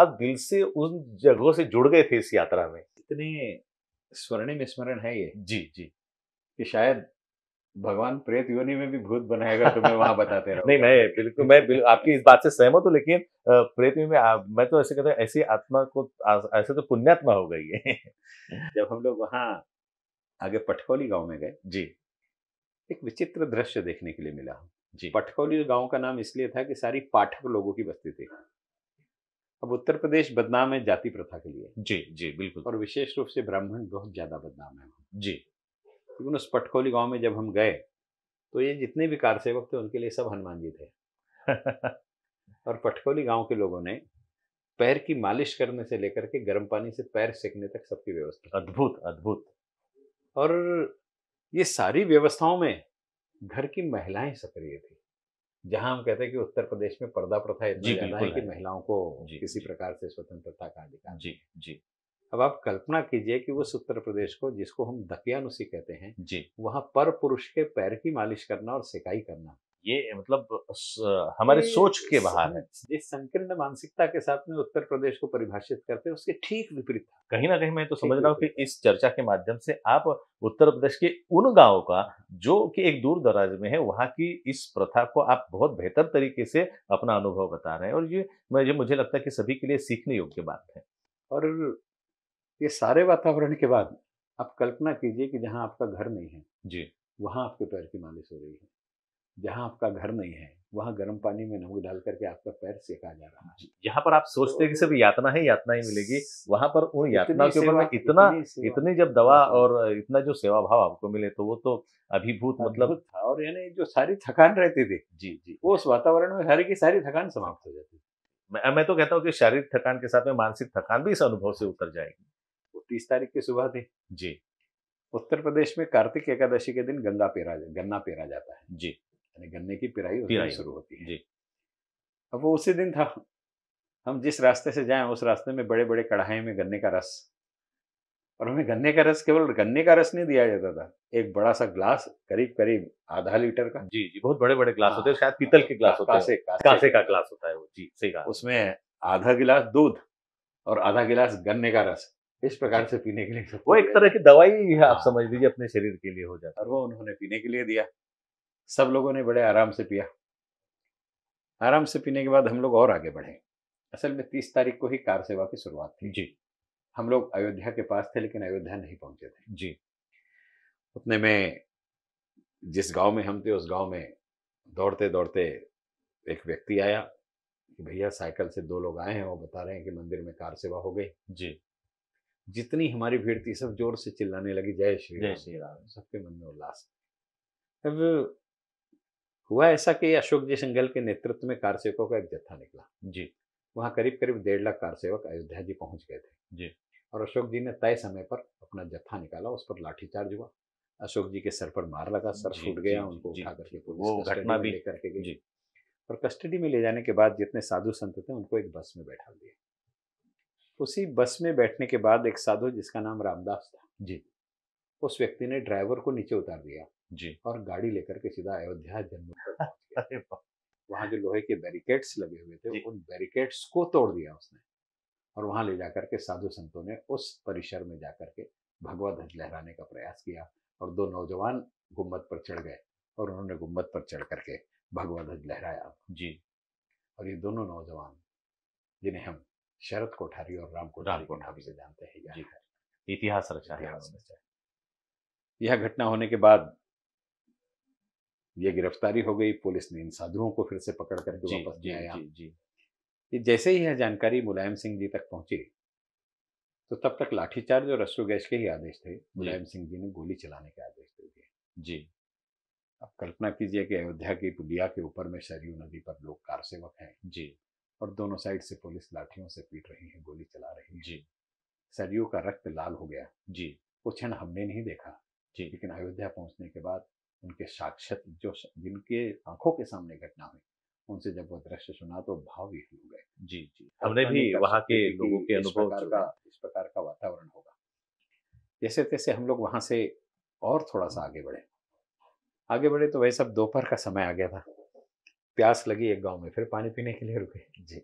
आप दिल से उन जगहों से जुड़ गए थे इस यात्रा में इतने स्वर्णिम स्मरण है ये जी जी कि शायद भगवान प्रेत योनि में भी भूत बनाएगा तो मैं वहां बताते रहा नहीं मैं बिल्कुल मैं बिल्कुल आपकी इस बात से सहमत हूँ लेकिन प्रेत योनि में आ, मैं तो ऐसे कहता हूँ ऐसी आत्मा को ऐसे तो पुण्यात्मा हो गई है जब हम लोग वहाँ आगे पटकौली गांव में गए जी एक विचित्र दृश्य देखने के लिए मिला जी पटकौली गांव का नाम इसलिए था कि सारी पाठक लोगों की बस्ती थी अब उत्तर प्रदेश बदनाम है जाति प्रथा के लिए जी जी बिल्कुल और विशेष रूप से ब्राह्मण बहुत ज़्यादा बदनाम है जी लेकिन उस पटखोली गांव में जब हम गए तो ये जितने भी कार सेवक थे उनके लिए सब हनुमान जी थे और पटखोली गांव के लोगों ने पैर की मालिश करने से लेकर के गर्म पानी से पैर सेकने तक सबकी व्यवस्था अद्भुत अद्भुत और ये सारी व्यवस्थाओं में घर की महिलाएं सक्रिय थी जहां हम कहते हैं कि उत्तर प्रदेश में पर्दा प्रथा इतनी ज्यादा है कि महिलाओं को किसी प्रकार से स्वतंत्रता का अधिकार जी जी अब आप कल्पना कीजिए कि उस उत्तर प्रदेश को जिसको हम दकियानुसी कहते हैं जी वहाँ पर पुरुष के पैर की मालिश करना और सिकाई करना ये मतलब हमारे सोच के बाहर है जिस संकीर्ण मानसिकता के साथ में उत्तर प्रदेश को परिभाषित करते हैं उसके ठीक विपरीत कहीं ना कहीं मैं तो समझ रहा हूँ कि इस चर्चा के माध्यम से आप उत्तर प्रदेश के उन गांवों का जो कि एक दूर दराज में है वहाँ की इस प्रथा को आप बहुत बेहतर तरीके से अपना अनुभव बता रहे हैं और ये ये मुझे लगता है कि सभी के लिए सीखने योग्य बात है और ये सारे वातावरण के बाद आप कल्पना कीजिए कि जहाँ आपका घर नहीं है जी वहाँ आपके पैर की मालिश हो रही है जहाँ आपका घर नहीं है वहाँ गर्म पानी में नमक डाल करके आपका पैर सेका जा रहा है यहाँ पर आप सोचते हैं कि सिर्फ यातना है यातना ही मिलेगी वहाँ पर उन यातना के ऊपर में इतना इतनी जब दवा हाँ, हाँ। और इतना जो सेवा भाव आपको मिले तो वो तो अभिभूत मतलब था और यानी जो सारी थकान रहती थी जी जी वो उस वातावरण में सारी की सारी थकान समाप्त हो जाती मैं मैं तो कहता हूँ कि शारीरिक थकान के साथ में मानसिक थकान भी इस अनुभव से उतर जाएगी वो तीस तारीख की सुबह थी जी उत्तर प्रदेश में कार्तिक एकादशी के दिन गंगा पेरा गन्ना पेरा जाता है जी यानी गन्ने की पिराई पिराई शुरू होती है जी अब वो उसी दिन था हम जिस रास्ते से जाएं उस रास्ते में बड़े बड़े कढ़ाई में गन्ने का रस और हमें गन्ने का रस केवल गन्ने का रस नहीं दिया जाता था एक बड़ा सा ग्लास करीब करीब आधा लीटर का जी जी बहुत बड़े बड़े ग्लास होते हैं हाँ, शायद पीतल के ग्लास होते हैं कासे का ग्लास होता है वो जी सही कहा उसमें आधा गिलास दूध और आधा गिलास गन्ने का रस इस प्रकार से पीने के लिए वो एक तरह की दवाई आप हाँ। समझ लीजिए अपने शरीर के लिए हो जाता और वो उन्होंने पीने के लिए दिया सब लोगों ने बड़े आराम से पिया आराम से पीने के बाद हम लोग और आगे बढ़े असल में तीस तारीख को ही कार सेवा की शुरुआत थी जी हम लोग अयोध्या के पास थे लेकिन अयोध्या नहीं पहुंचे थे जी उतने में जिस गांव में हम थे उस गांव में दौड़ते दौड़ते एक व्यक्ति आया कि भैया साइकिल से दो लोग आए हैं वो बता रहे हैं कि मंदिर में कार सेवा हो गई जी जितनी हमारी भीड़ थी सब जोर से चिल्लाने लगी जय श्री जय श्री राम सबके मन में उल्लास अब हुआ ऐसा कि अशोक जी सिंघल के नेतृत्व में कार सेवकों का एक जत्था निकला जी वहाँ करीब करीब डेढ़ लाख कार सेवक अयोध्या जी पहुँच गए थे जी और अशोक जी ने तय समय पर अपना जत्था निकाला उस पर लाठीचार्ज हुआ अशोक जी के सर पर मार लगा सर छूट गया जी, उनको उठा करके वो घटना भी लेकर के गई और कस्टडी में ले जाने के बाद जितने साधु संत थे उनको एक बस में बैठा दिया उसी बस में बैठने के बाद एक साधु जिसका नाम रामदास था जी उस व्यक्ति ने ड्राइवर को नीचे उतार दिया जी और गाड़ी लेकर के सीधा अयोध्या जन्म वहां वहाँ जो लोहे के बैरिकेड्स लगे हुए थे उन बैरिकेड्स को तोड़ दिया उसने और वहाँ ले जाकर के साधु संतों ने उस परिसर में जाकर के भगवा ध्वज लहराने का प्रयास किया और दो नौजवान गुम्बद पर चढ़ गए और उन्होंने गुम्बद पर चढ़ करके भगवा ध्वज लहराया जी और ये दोनों नौजवान जिन्हें हम शरद कोठारी और राम कोठारी कोठारी से जानते हैं इतिहास रचा यह घटना होने के बाद ये गिरफ्तारी हो गई पुलिस ने इन साधुओं को फिर से पकड़ करके वापस ले आया जी जी ये जैसे ही यह जानकारी मुलायम सिंह जी तक पहुंची तो तब तक लाठीचार्ज और रसो गैस के ही आदेश थे मुलायम सिंह जी ने गोली चलाने के आदेश दे दिए जी अब कल्पना कीजिए कि अयोध्या की पुलिया के ऊपर में सरयू नदी पर लोग कार सेवक हैं जी और दोनों साइड से पुलिस लाठियों से पीट रही है गोली चला रही है जी सरयू का रक्त लाल हो गया जी वो क्षण हमने नहीं देखा जी लेकिन अयोध्या पहुंचने के बाद उनके साक्षात जो जिनके आंखों के सामने घटना हुई उनसे जब वो दृश्य सुना तो भाव विहल हो गए जी जी हमने तो भी वहाँ के लोगों के अनुभव का इस प्रकार का वातावरण होगा जैसे तैसे हम लोग वहाँ से और थोड़ा सा आगे बढ़े आगे बढ़े तो वही सब दोपहर का समय आ गया था प्यास लगी एक गांव में फिर पानी पीने के लिए रुके जी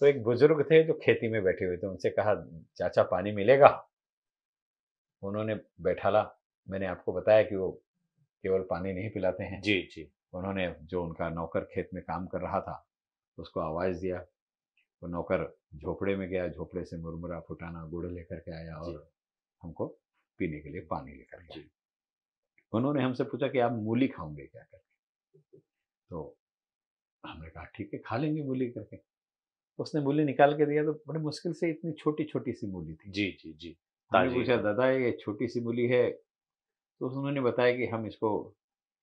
तो एक बुजुर्ग थे जो खेती में बैठे हुए थे उनसे कहा चाचा पानी मिलेगा उन्होंने बैठाला मैंने आपको बताया कि वो केवल पानी नहीं पिलाते हैं जी जी उन्होंने जो उनका नौकर खेत में काम कर रहा था उसको आवाज़ दिया वो नौकर झोपड़े में गया झोपड़े से मुरमुरा फुटाना गुड़ लेकर के आया और हमको पीने के लिए पानी लेकर गया उन्होंने हमसे पूछा कि आप मूली खाओगे क्या करके तो हमने कहा ठीक है खा लेंगे मूली करके उसने मूली निकाल के दिया तो बड़े मुश्किल से इतनी छोटी छोटी सी मूली थी जी जी जी हमने पूछा दादा ये छोटी सी मूली है तो उन्होंने बताया कि हम इसको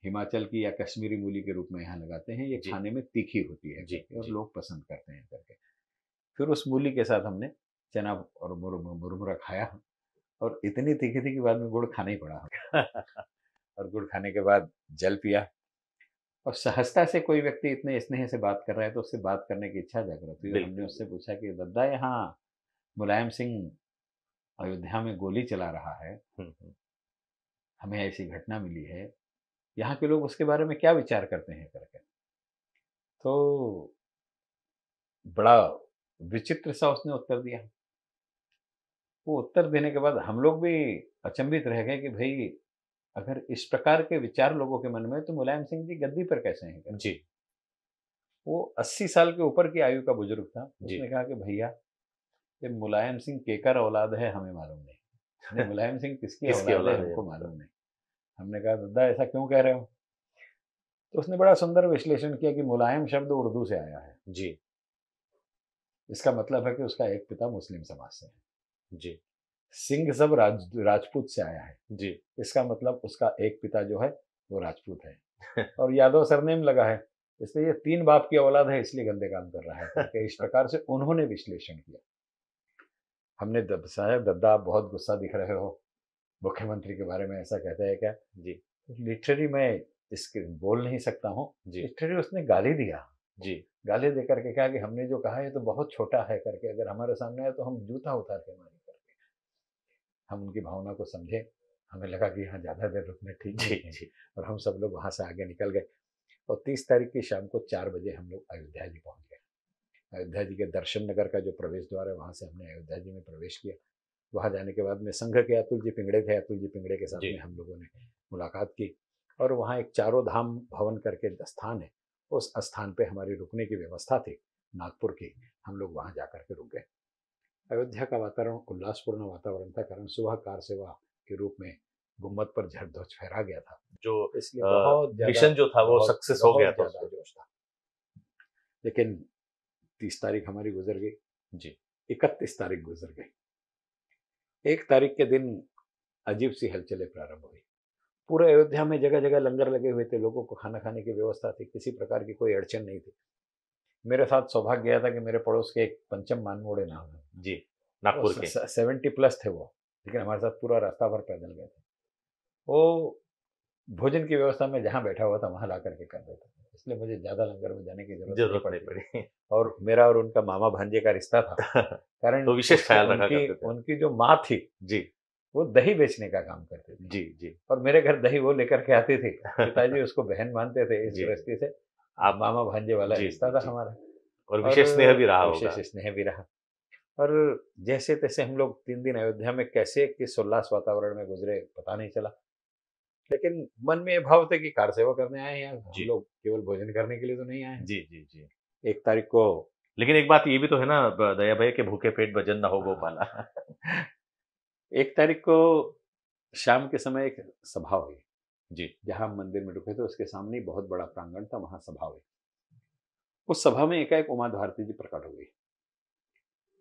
हिमाचल की या कश्मीरी मूली के रूप में यहाँ लगाते हैं ये खाने में तीखी होती है जी, और जी. लोग पसंद करते हैं करके फिर उस मूली के साथ हमने चना और मुरमुरा खाया और इतनी तीखी थी कि बाद में गुड़ खाना ही पड़ा और गुड़ खाने के बाद जल पिया और सहजता से कोई व्यक्ति इतने स्नेह से बात कर रहा है तो उससे बात करने की इच्छा जागृत हुई हमने उससे पूछा कि दद्दा यहाँ मुलायम सिंह अयोध्या में गोली चला रहा है हमें ऐसी घटना मिली है यहाँ के लोग उसके बारे में क्या विचार करते हैं करके तो बड़ा विचित्र सा उसने उत्तर दिया वो उत्तर देने के बाद हम लोग भी अचंभित रह गए कि भाई अगर इस प्रकार के विचार लोगों के मन में तो मुलायम सिंह जी गद्दी पर कैसे हैं जी वो अस्सी साल के ऊपर की आयु का बुजुर्ग था उसने कहा कि भैया ये मुलायम सिंह केकर औलाद है हमें मालूम नहीं मुलायम सिंह किसकी किसकी औलाद है हमको मालूम नहीं हमने कहा दादा ऐसा क्यों कह रहे हो तो उसने बड़ा सुंदर विश्लेषण किया कि मुलायम शब्द उर्दू से आया है जी इसका मतलब है कि उसका एक पिता मुस्लिम समाज से है जी सिंह सब राज राजपूत से आया है जी इसका मतलब उसका एक पिता जो है वो राजपूत है और यादव सरनेम लगा है इसलिए ये तीन बाप की औलाद है इसलिए गंदे काम कर रहा है इस प्रकार से उन्होंने विश्लेषण किया हमने दब साहब दद्दा आप बहुत गुस्सा दिख रहे हो मुख्यमंत्री के बारे में ऐसा कहते हैं क्या जी लिटरेरी मैं इसके बोल नहीं सकता हूँ जी लिटरेरी उसने गाली दिया जी गाली दे करके कहा कि हमने जो कहा है तो बहुत छोटा है करके अगर हमारे सामने आए तो हम जूता उतार के मारे करके हम उनकी भावना को समझे हमें लगा कि यहाँ ज़्यादा देर रुकना ठीक जी जी और हम सब लोग वहाँ से आगे निकल गए और तीस तारीख की शाम को चार बजे हम लोग अयोध्या जी पहुँचे अयोध्या जी के दर्शन नगर का जो प्रवेश द्वार है वहाँ से हमने अयोध्या जी में प्रवेश किया वहाँ जाने के बाद में संघ के अतुल जी पिंगड़े थे अतुल जी पिंगड़े के साथ में हम लोगों ने मुलाकात की और वहाँ एक चारों धाम भवन करके स्थान है उस स्थान पे हमारी रुकने की व्यवस्था थी नागपुर की हम लोग वहाँ जा करके रुक गए अयोध्या का वातावरण उल्लासपूर्ण वातावरण था कारण सुबह कार सेवा के रूप में गुम्बद पर झड़ ध्वज फहरा गया था जो इसलिए बहुत मिशन जो था वो सक्सेस हो गया था जोश था लेकिन तीस तारीख हमारी गुजर गई जी इकतीस तारीख गुजर गई एक तारीख के दिन अजीब सी हलचले प्रारंभ हुई पूरे अयोध्या में जगह जगह लंगर लगे हुए थे लोगों को खाना खाने की व्यवस्था थी किसी प्रकार की कोई अड़चन नहीं थी मेरे साथ सौभाग्य गया था कि मेरे पड़ोस के एक पंचम मानमोड़े नाम है जी नागपुर के सेवेंटी प्लस थे वो लेकिन हमारे साथ पूरा रास्ता भर पैदल गए थे वो भोजन की व्यवस्था में जहाँ बैठा हुआ था वहाँ ला करके कर देता इसलिए मुझे ज़्यादा लंगर में जाने की जरूरत पड़ी पड़ी और मेरा और उनका मामा भांजे का रिश्ता था कारण तो विशेष ख्याल रखा करते थे उनकी जो माँ थी जी वो दही बेचने का काम करते थे जी जी और मेरे घर दही वो लेकर के आते थे पिताजी उसको बहन मानते थे इस दृष्टि से आप मामा भांजे वाला रिश्ता था हमारा और विशेष स्नेह भी रहा विशेष स्नेह भी रहा और जैसे तैसे हम लोग तीन दिन अयोध्या में कैसे किस उल्लास वातावरण में गुजरे पता नहीं चला लेकिन मन में भाव थे कि कार सेवा करने आए हैं जी लोग केवल भोजन करने के लिए तो नहीं आए जी जी जी एक तारीख को लेकिन एक बात ये भी तो है ना दया भाई के भूखे पेट भजन ना हो गोपाला एक तारीख को शाम के समय एक सभा हुई जी जहाँ मंदिर में रुके थे उसके सामने बहुत बड़ा प्रांगण था वहां सभा हुई उस सभा में एकाएक उमा भारती जी प्रकट हो गई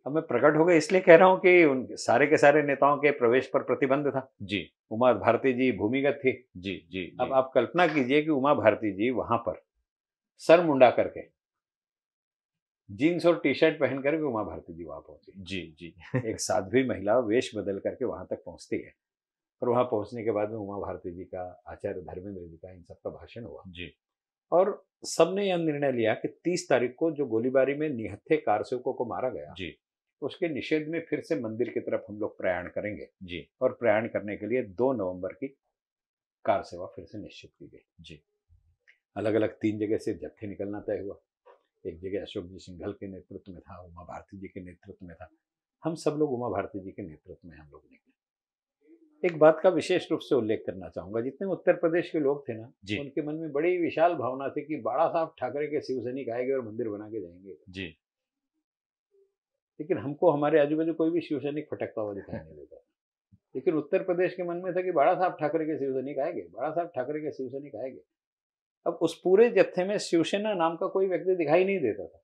अब मैं प्रकट हो गए इसलिए कह रहा हूँ कि उन सारे के सारे नेताओं के प्रवेश पर प्रतिबंध था जी उमा भारती जी भूमिगत थी जी जी अब आप कल्पना कीजिए कि उमा भारती जी वहां पर सर मुंडा करके जीन्स और टी शर्ट पहन करके उमा भारती जी वहां पहुंची जी जी एक साध्वी महिला वेश बदल करके वहां तक पहुंचती है और वहां पहुंचने के बाद में उमा भारती जी का आचार्य धर्मेंद्र जी का इन सबका भाषण हुआ जी और सबने यह निर्णय लिया कि 30 तारीख को जो गोलीबारी में निहत्थे कारसेवकों को मारा गया जी उसके निषेध में फिर से मंदिर की तरफ हम लोग प्रयाण करेंगे जी और प्रयाण करने के लिए दो नवंबर की कार सेवा फिर से निश्चित की गई जी अलग अलग तीन जगह से जत्थे निकलना तय हुआ एक जगह अशोक जी सिंघल के नेतृत्व में था उमा भारती जी के नेतृत्व में था हम सब लोग उमा भारती जी के नेतृत्व में हम लोग निकले एक बात का विशेष रूप से उल्लेख करना चाहूंगा जितने उत्तर प्रदेश के लोग थे ना उनके मन में बड़ी विशाल भावना थी कि बाड़ा साहब ठाकरे के शिवसैनिक आएंगे और मंदिर बना के जाएंगे जी लेकिन हमको हमारे आजू बाजू कोई भी शिवसैनिक फटकता हुआ दिखाई नहीं देता लेकिन उत्तर प्रदेश के मन में था कि बाड़ा साहब ठाकरे के शिवसैनिक आएंगे बाड़ा साहब ठाकरे के शिवसैनिक आएंगे अब उस पूरे जत्थे में शिवसेना नाम का कोई व्यक्ति दिखाई नहीं देता था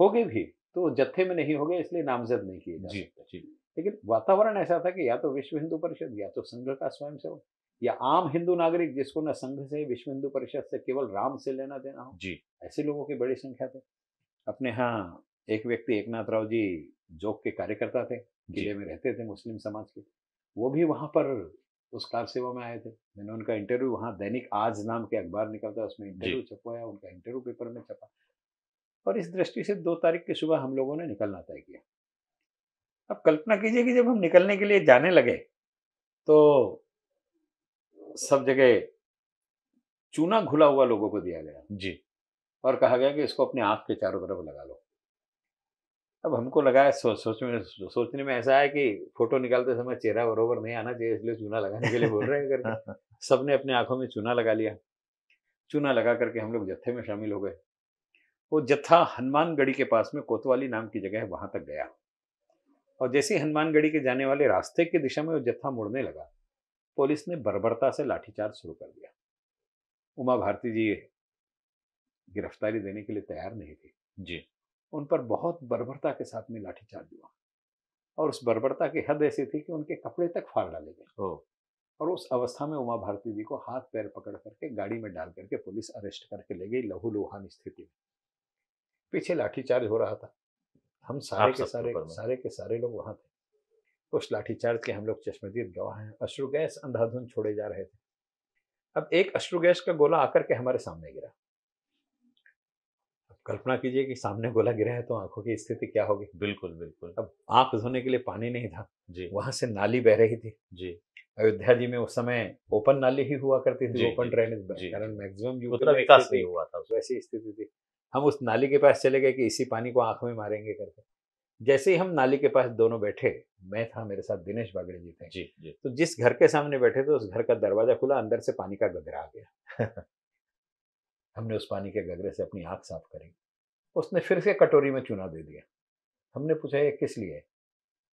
हो गए भी तो जत्थे में नहीं हो गए इसलिए नामजद नहीं किए जा लेकिन वातावरण ऐसा था कि या तो विश्व हिंदू परिषद या तो संघ का स्वयं सेवक या आम हिंदू नागरिक जिसको न संघ से विश्व हिंदू परिषद से केवल राम से लेना देना हो जी ऐसे लोगों की बड़ी संख्या थे अपने यहाँ एक व्यक्ति एक नाथ राव जी जोक के कार्यकर्ता थे जिले में रहते थे मुस्लिम समाज के वो भी वहाँ पर उस कार सेवा में आए थे मैंने उनका इंटरव्यू वहाँ दैनिक आज नाम के अखबार निकलता उसमें इंटरव्यू छपवाया उनका इंटरव्यू पेपर में छपा और इस दृष्टि से दो तारीख की सुबह हम लोगों ने निकलना तय किया अब कल्पना कीजिए कि जब हम निकलने के लिए जाने लगे तो सब जगह चूना घुला हुआ लोगों को दिया गया जी और कहा गया कि इसको अपने आँख के चारों तरफ लगा लो अब हमको लगा सो, सोच में सोचने में ऐसा है कि फोटो निकालते समय चेहरा बरोबर नहीं आना चाहिए इसलिए चूना लगाने के लिए बोल रहे हैं करके सब ने अपने आंखों में चूना लगा लिया चूना लगा करके हम लोग जत्थे में शामिल हो गए वो जत्था हनुमानगढ़ी के पास में कोतवाली नाम की जगह है वहाँ तक गया और जैसे ही हनुमानगढ़ी के जाने वाले रास्ते की दिशा में वो जत्था मुड़ने लगा पुलिस ने बर्बरता से लाठीचार्ज शुरू कर दिया उमा भारती जी गिरफ्तारी देने के लिए तैयार नहीं थी जी उन पर बहुत बर्बरता के साथ में लाठीचार्ज हुआ और उस बर्बरता की हद ऐसी थी कि उनके कपड़े तक फाड़ डाले गए और उस अवस्था में उमा भारती जी को हाथ पैर पकड़ करके गाड़ी में डाल करके पुलिस अरेस्ट करके ले गई लहू लोहान स्थिति में पीछे लाठीचार्ज हो रहा था हम सारे के सारे सारे के सारे लोग वहां थे उस लाठीचार्ज के हम लोग चश्मदीद गवाह हैं अश्रु गैस अंधाधुन छोड़े जा रहे थे अब एक अश्रु गैस का गोला आकर के हमारे सामने गिरा कल्पना कीजिए कि सामने गोला गिरा है तो आंखों की स्थिति क्या होगी बिल्कुल बिल्कुल अब आंख धोने के लिए पानी नहीं था जी वहां से नाली बह रही थी जी अयोध्या जी में उस समय ओपन नाली ही हुआ करती थी ओपन ड्रेनेज कारण मैक्सिमम उतना विकास नहीं हुआ था वैसी स्थिति थी हम उस नाली के पास चले गए कि इसी पानी को आंख में मारेंगे करके जैसे ही हम नाली के पास दोनों बैठे मैं था मेरे साथ दिनेश बागड़े जी थे जी, जी तो जिस घर के सामने बैठे थे उस घर का दरवाजा खुला अंदर से पानी का गदरा आ गया हमने उस पानी के गगरे से अपनी आँख साफ करी उसने फिर से कटोरी में चूना दे दिया हमने पूछा ये किस लिए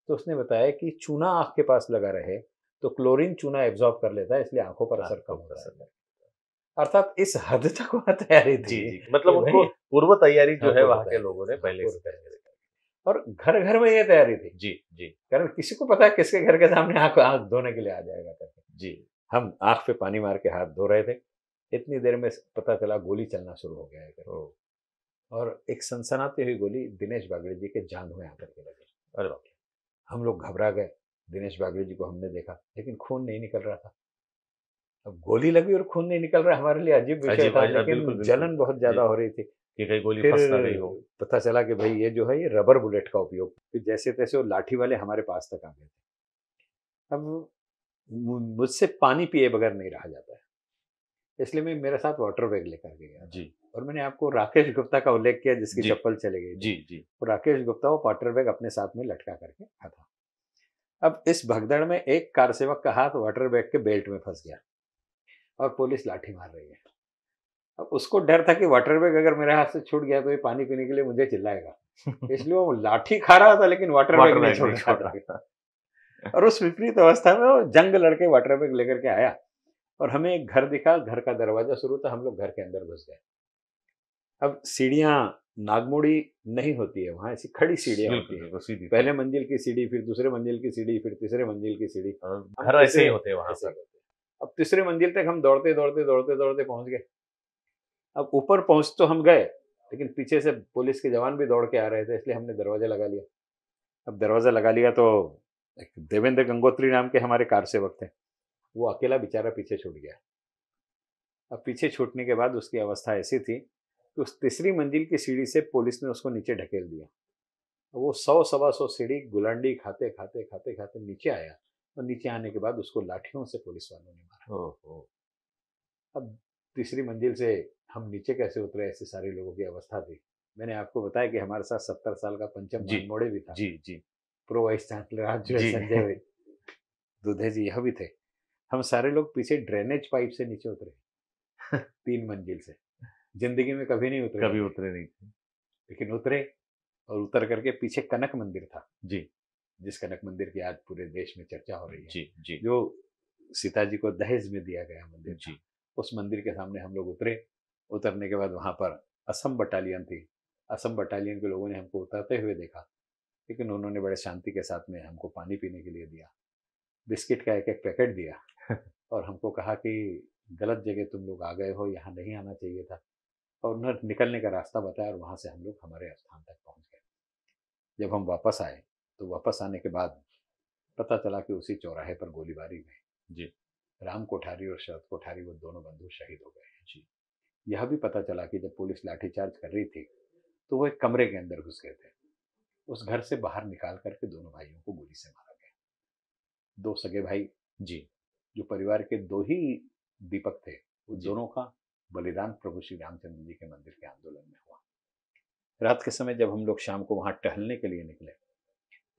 तो उसने बताया कि चूना आँख के पास लगा रहे तो क्लोरीन चूना एब्जॉर्ब कर लेता है इसलिए आंखों पर असर कम होता है अर्थात इस हद तक वहाँ तैयारी थी मतलब उनको पूर्व तैयारी जो हाँ, है वहाँ के लोगों ने हाँ, पहले से और घर घर में ये तैयारी थी जी जी कारण किसी को पता है किसके घर के सामने आंख आंख धोने के लिए आ जाएगा करके जी हम आंख पे पानी मार के हाथ धो रहे थे इतनी देर में पता चला गोली चलना शुरू हो गया है और एक सनसनाती हुई गोली दिनेश बागड़े जी के जान में आकर के लगी अरे बाप हम लोग घबरा गए दिनेश बागड़े जी को हमने देखा लेकिन खून नहीं निकल रहा था अब गोली लगी और खून नहीं निकल रहा हमारे लिए अजीब विषय था लेकिन जलन बहुत ज्यादा हो रही थी कि कहीं गोली फंस ना गई हो पता चला कि भाई ये जो है ये रबर बुलेट का उपयोग फिर जैसे तैसे वो लाठी वाले हमारे पास तक आ गए थे अब मुझसे पानी पिए बगैर नहीं रहा जाता है इसलिए मैं मेरे साथ वाटर बैग लेकर गया जी और मैंने आपको राकेश गुप्ता का उल्लेख किया जिसकी चप्पल चले गई जी जी तो राकेश गुप्ता वो वाटर बैग अपने साथ में लटका करके आता अब इस भगदड़ में एक कार सेवक का हाथ वाटर बैग के बेल्ट में फंस गया और पुलिस लाठी मार रही है अब उसको डर था कि वाटर बैग अगर मेरे हाथ से छूट गया तो ये पानी पीने के लिए मुझे चिल्लाएगा इसलिए वो लाठी खा रहा था लेकिन वाटर बैग नहीं छोड़ रहा था और उस विपरीत अवस्था में वो जंग लड़के वाटर बैग लेकर के आया और हमें एक घर दिखा घर का दरवाज़ा शुरू था हम लोग घर के अंदर घुस गए अब सीढ़ियाँ नागमोड़ी नहीं होती है वहां ऐसी खड़ी सीढ़ियां होती है सीढ़ी तो पहले मंजिल की सीढ़ी फिर दूसरे मंजिल की सीढ़ी फिर तीसरे मंजिल की सीढ़ी हाँ, घर ऐसे ही होते हैं से अब तीसरे मंजिल तक हम दौड़ते दौड़ते दौड़ते दौड़ते पहुंच गए अब ऊपर पहुंच तो हम गए लेकिन पीछे से पुलिस के जवान भी दौड़ के आ रहे थे इसलिए हमने दरवाज़ा लगा लिया अब दरवाज़ा लगा लिया तो देवेंद्र गंगोत्री नाम के हमारे कार सेवक थे वो अकेला बेचारा पीछे छूट गया अब पीछे छूटने के बाद उसकी अवस्था ऐसी थी कि उस तीसरी मंजिल की सीढ़ी से पुलिस ने उसको नीचे ढकेल दिया वो सौ सवा सौ सीढ़ी गुलांडी खाते खाते खाते खाते नीचे आया और नीचे आने के बाद उसको लाठियों से पुलिस वालों ने मारा अब तीसरी मंजिल से हम नीचे कैसे उतरे ऐसे सारे लोगों की अवस्था थी मैंने आपको बताया कि हमारे साथ सत्तर साल का पंचम जी मोड़े भी था जी जी प्रो वाइस चांसलर आज जो है संजय दुधे जी यह भी थे हम सारे लोग पीछे ड्रेनेज पाइप से नीचे उतरे तीन मंजिल से जिंदगी में कभी नहीं उतरे कभी उतरे नहीं थे लेकिन उतरे और उतर करके पीछे कनक मंदिर था जी जिस कनक मंदिर की आज पूरे देश में चर्चा हो रही है जी जी जो सीता जी को दहेज में दिया गया मंदिर जी उस मंदिर के सामने हम लोग उतरे उतरने के बाद वहां पर असम बटालियन थी असम बटालियन के लोगों ने हमको उतरते हुए देखा लेकिन उन्होंने बड़े शांति के साथ में हमको पानी पीने के लिए दिया बिस्किट का एक एक पैकेट दिया और हमको कहा कि गलत जगह तुम लोग आ गए हो यहाँ नहीं आना चाहिए था और उन्होंने निकलने का रास्ता बताया और वहाँ से हम लोग हमारे स्थान तक पहुँच गए जब हम वापस आए तो वापस आने के बाद पता चला कि उसी चौराहे पर गोलीबारी में जी राम कोठारी और शरद कोठारी वो दोनों बंधु शहीद हो गए हैं जी यह भी पता चला कि जब पुलिस लाठीचार्ज कर रही थी तो वो एक कमरे के अंदर घुस गए थे उस घर से बाहर निकाल करके दोनों भाइयों को गोली से मारा गया दो सगे भाई जी जो परिवार के दो ही दीपक थे उन दोनों का बलिदान प्रभु श्री रामचंद्र जी के मंदिर के आंदोलन में हुआ रात के समय जब हम लोग शाम को वहां टहलने के लिए निकले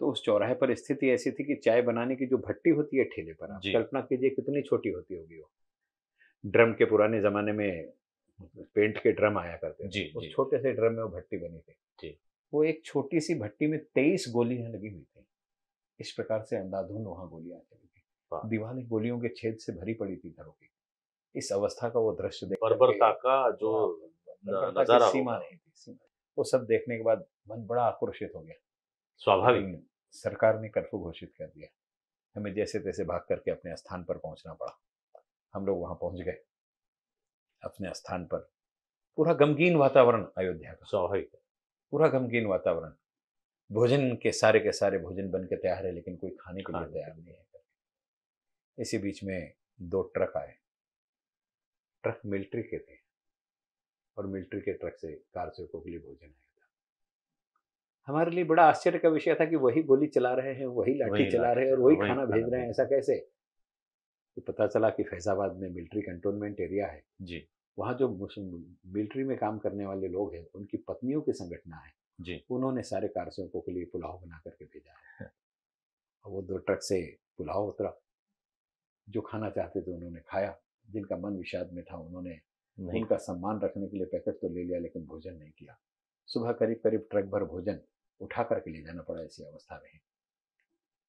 तो उस चौराहे पर स्थिति ऐसी थी कि चाय बनाने की जो भट्टी होती है ठेले पर आप कल्पना कीजिए कितनी छोटी होती होगी वो ड्रम के पुराने जमाने में पेंट के ड्रम आया करते जी, उस छोटे से ड्रम में वो भट्टी बनी थी वो एक छोटी सी भट्टी में तेईस गोलियां लगी हुई थी इस प्रकार से अंधाधुन वहां गोलियां चली हाँ। दीवारें गोलियों के छेद से भरी पड़ी थी घरों की इस अवस्था का वो दृश्य देख बर्बरता का जो हाँ, नजारा सीमा नहीं थी सीमा वो सब देखने के बाद मन बड़ा आक्रोशित हो गया स्वाभाविक सरकार ने कर्फ्यू घोषित कर दिया हमें जैसे तैसे भाग करके अपने स्थान पर पहुंचना पड़ा हम लोग वहां पहुंच गए अपने स्थान पर पूरा गमगीन वातावरण अयोध्या का स्वाभाविक पूरा गमगीन वातावरण भोजन के सारे के सारे भोजन बन के तैयार है लेकिन कोई खाने के लिए तैयार नहीं है इसी बीच में दो ट्रक आए ट्रक मिलिट्री के थे और मिलिट्री के ट्रक से कार सेवकों के लिए भोजन आया था हमारे लिए बड़ा आश्चर्य का विषय था कि वही गोली चला रहे हैं वही लाठी चला रहे हैं और वही खाना भेज रहे हैं ऐसा कैसे तो पता चला कि फैजाबाद में मिलिट्री कंटोनमेंट एरिया है जी वहाँ जो मिलिट्री में काम करने वाले लोग हैं उनकी पत्नियों की संगठना है जी उन्होंने सारे कार सेवकों के लिए पुलाव बना करके भेजा है और वो दो ट्रक से पुलाव उतरा जो खाना चाहते थे उन्होंने खाया जिनका मन विषाद में था उन्होंने उनका सम्मान रखने के लिए पैकेट तो ले लिया लेकिन भोजन नहीं किया सुबह करीब करीब ट्रक भर भोजन उठा करके ले जाना पड़ा ऐसी अवस्था में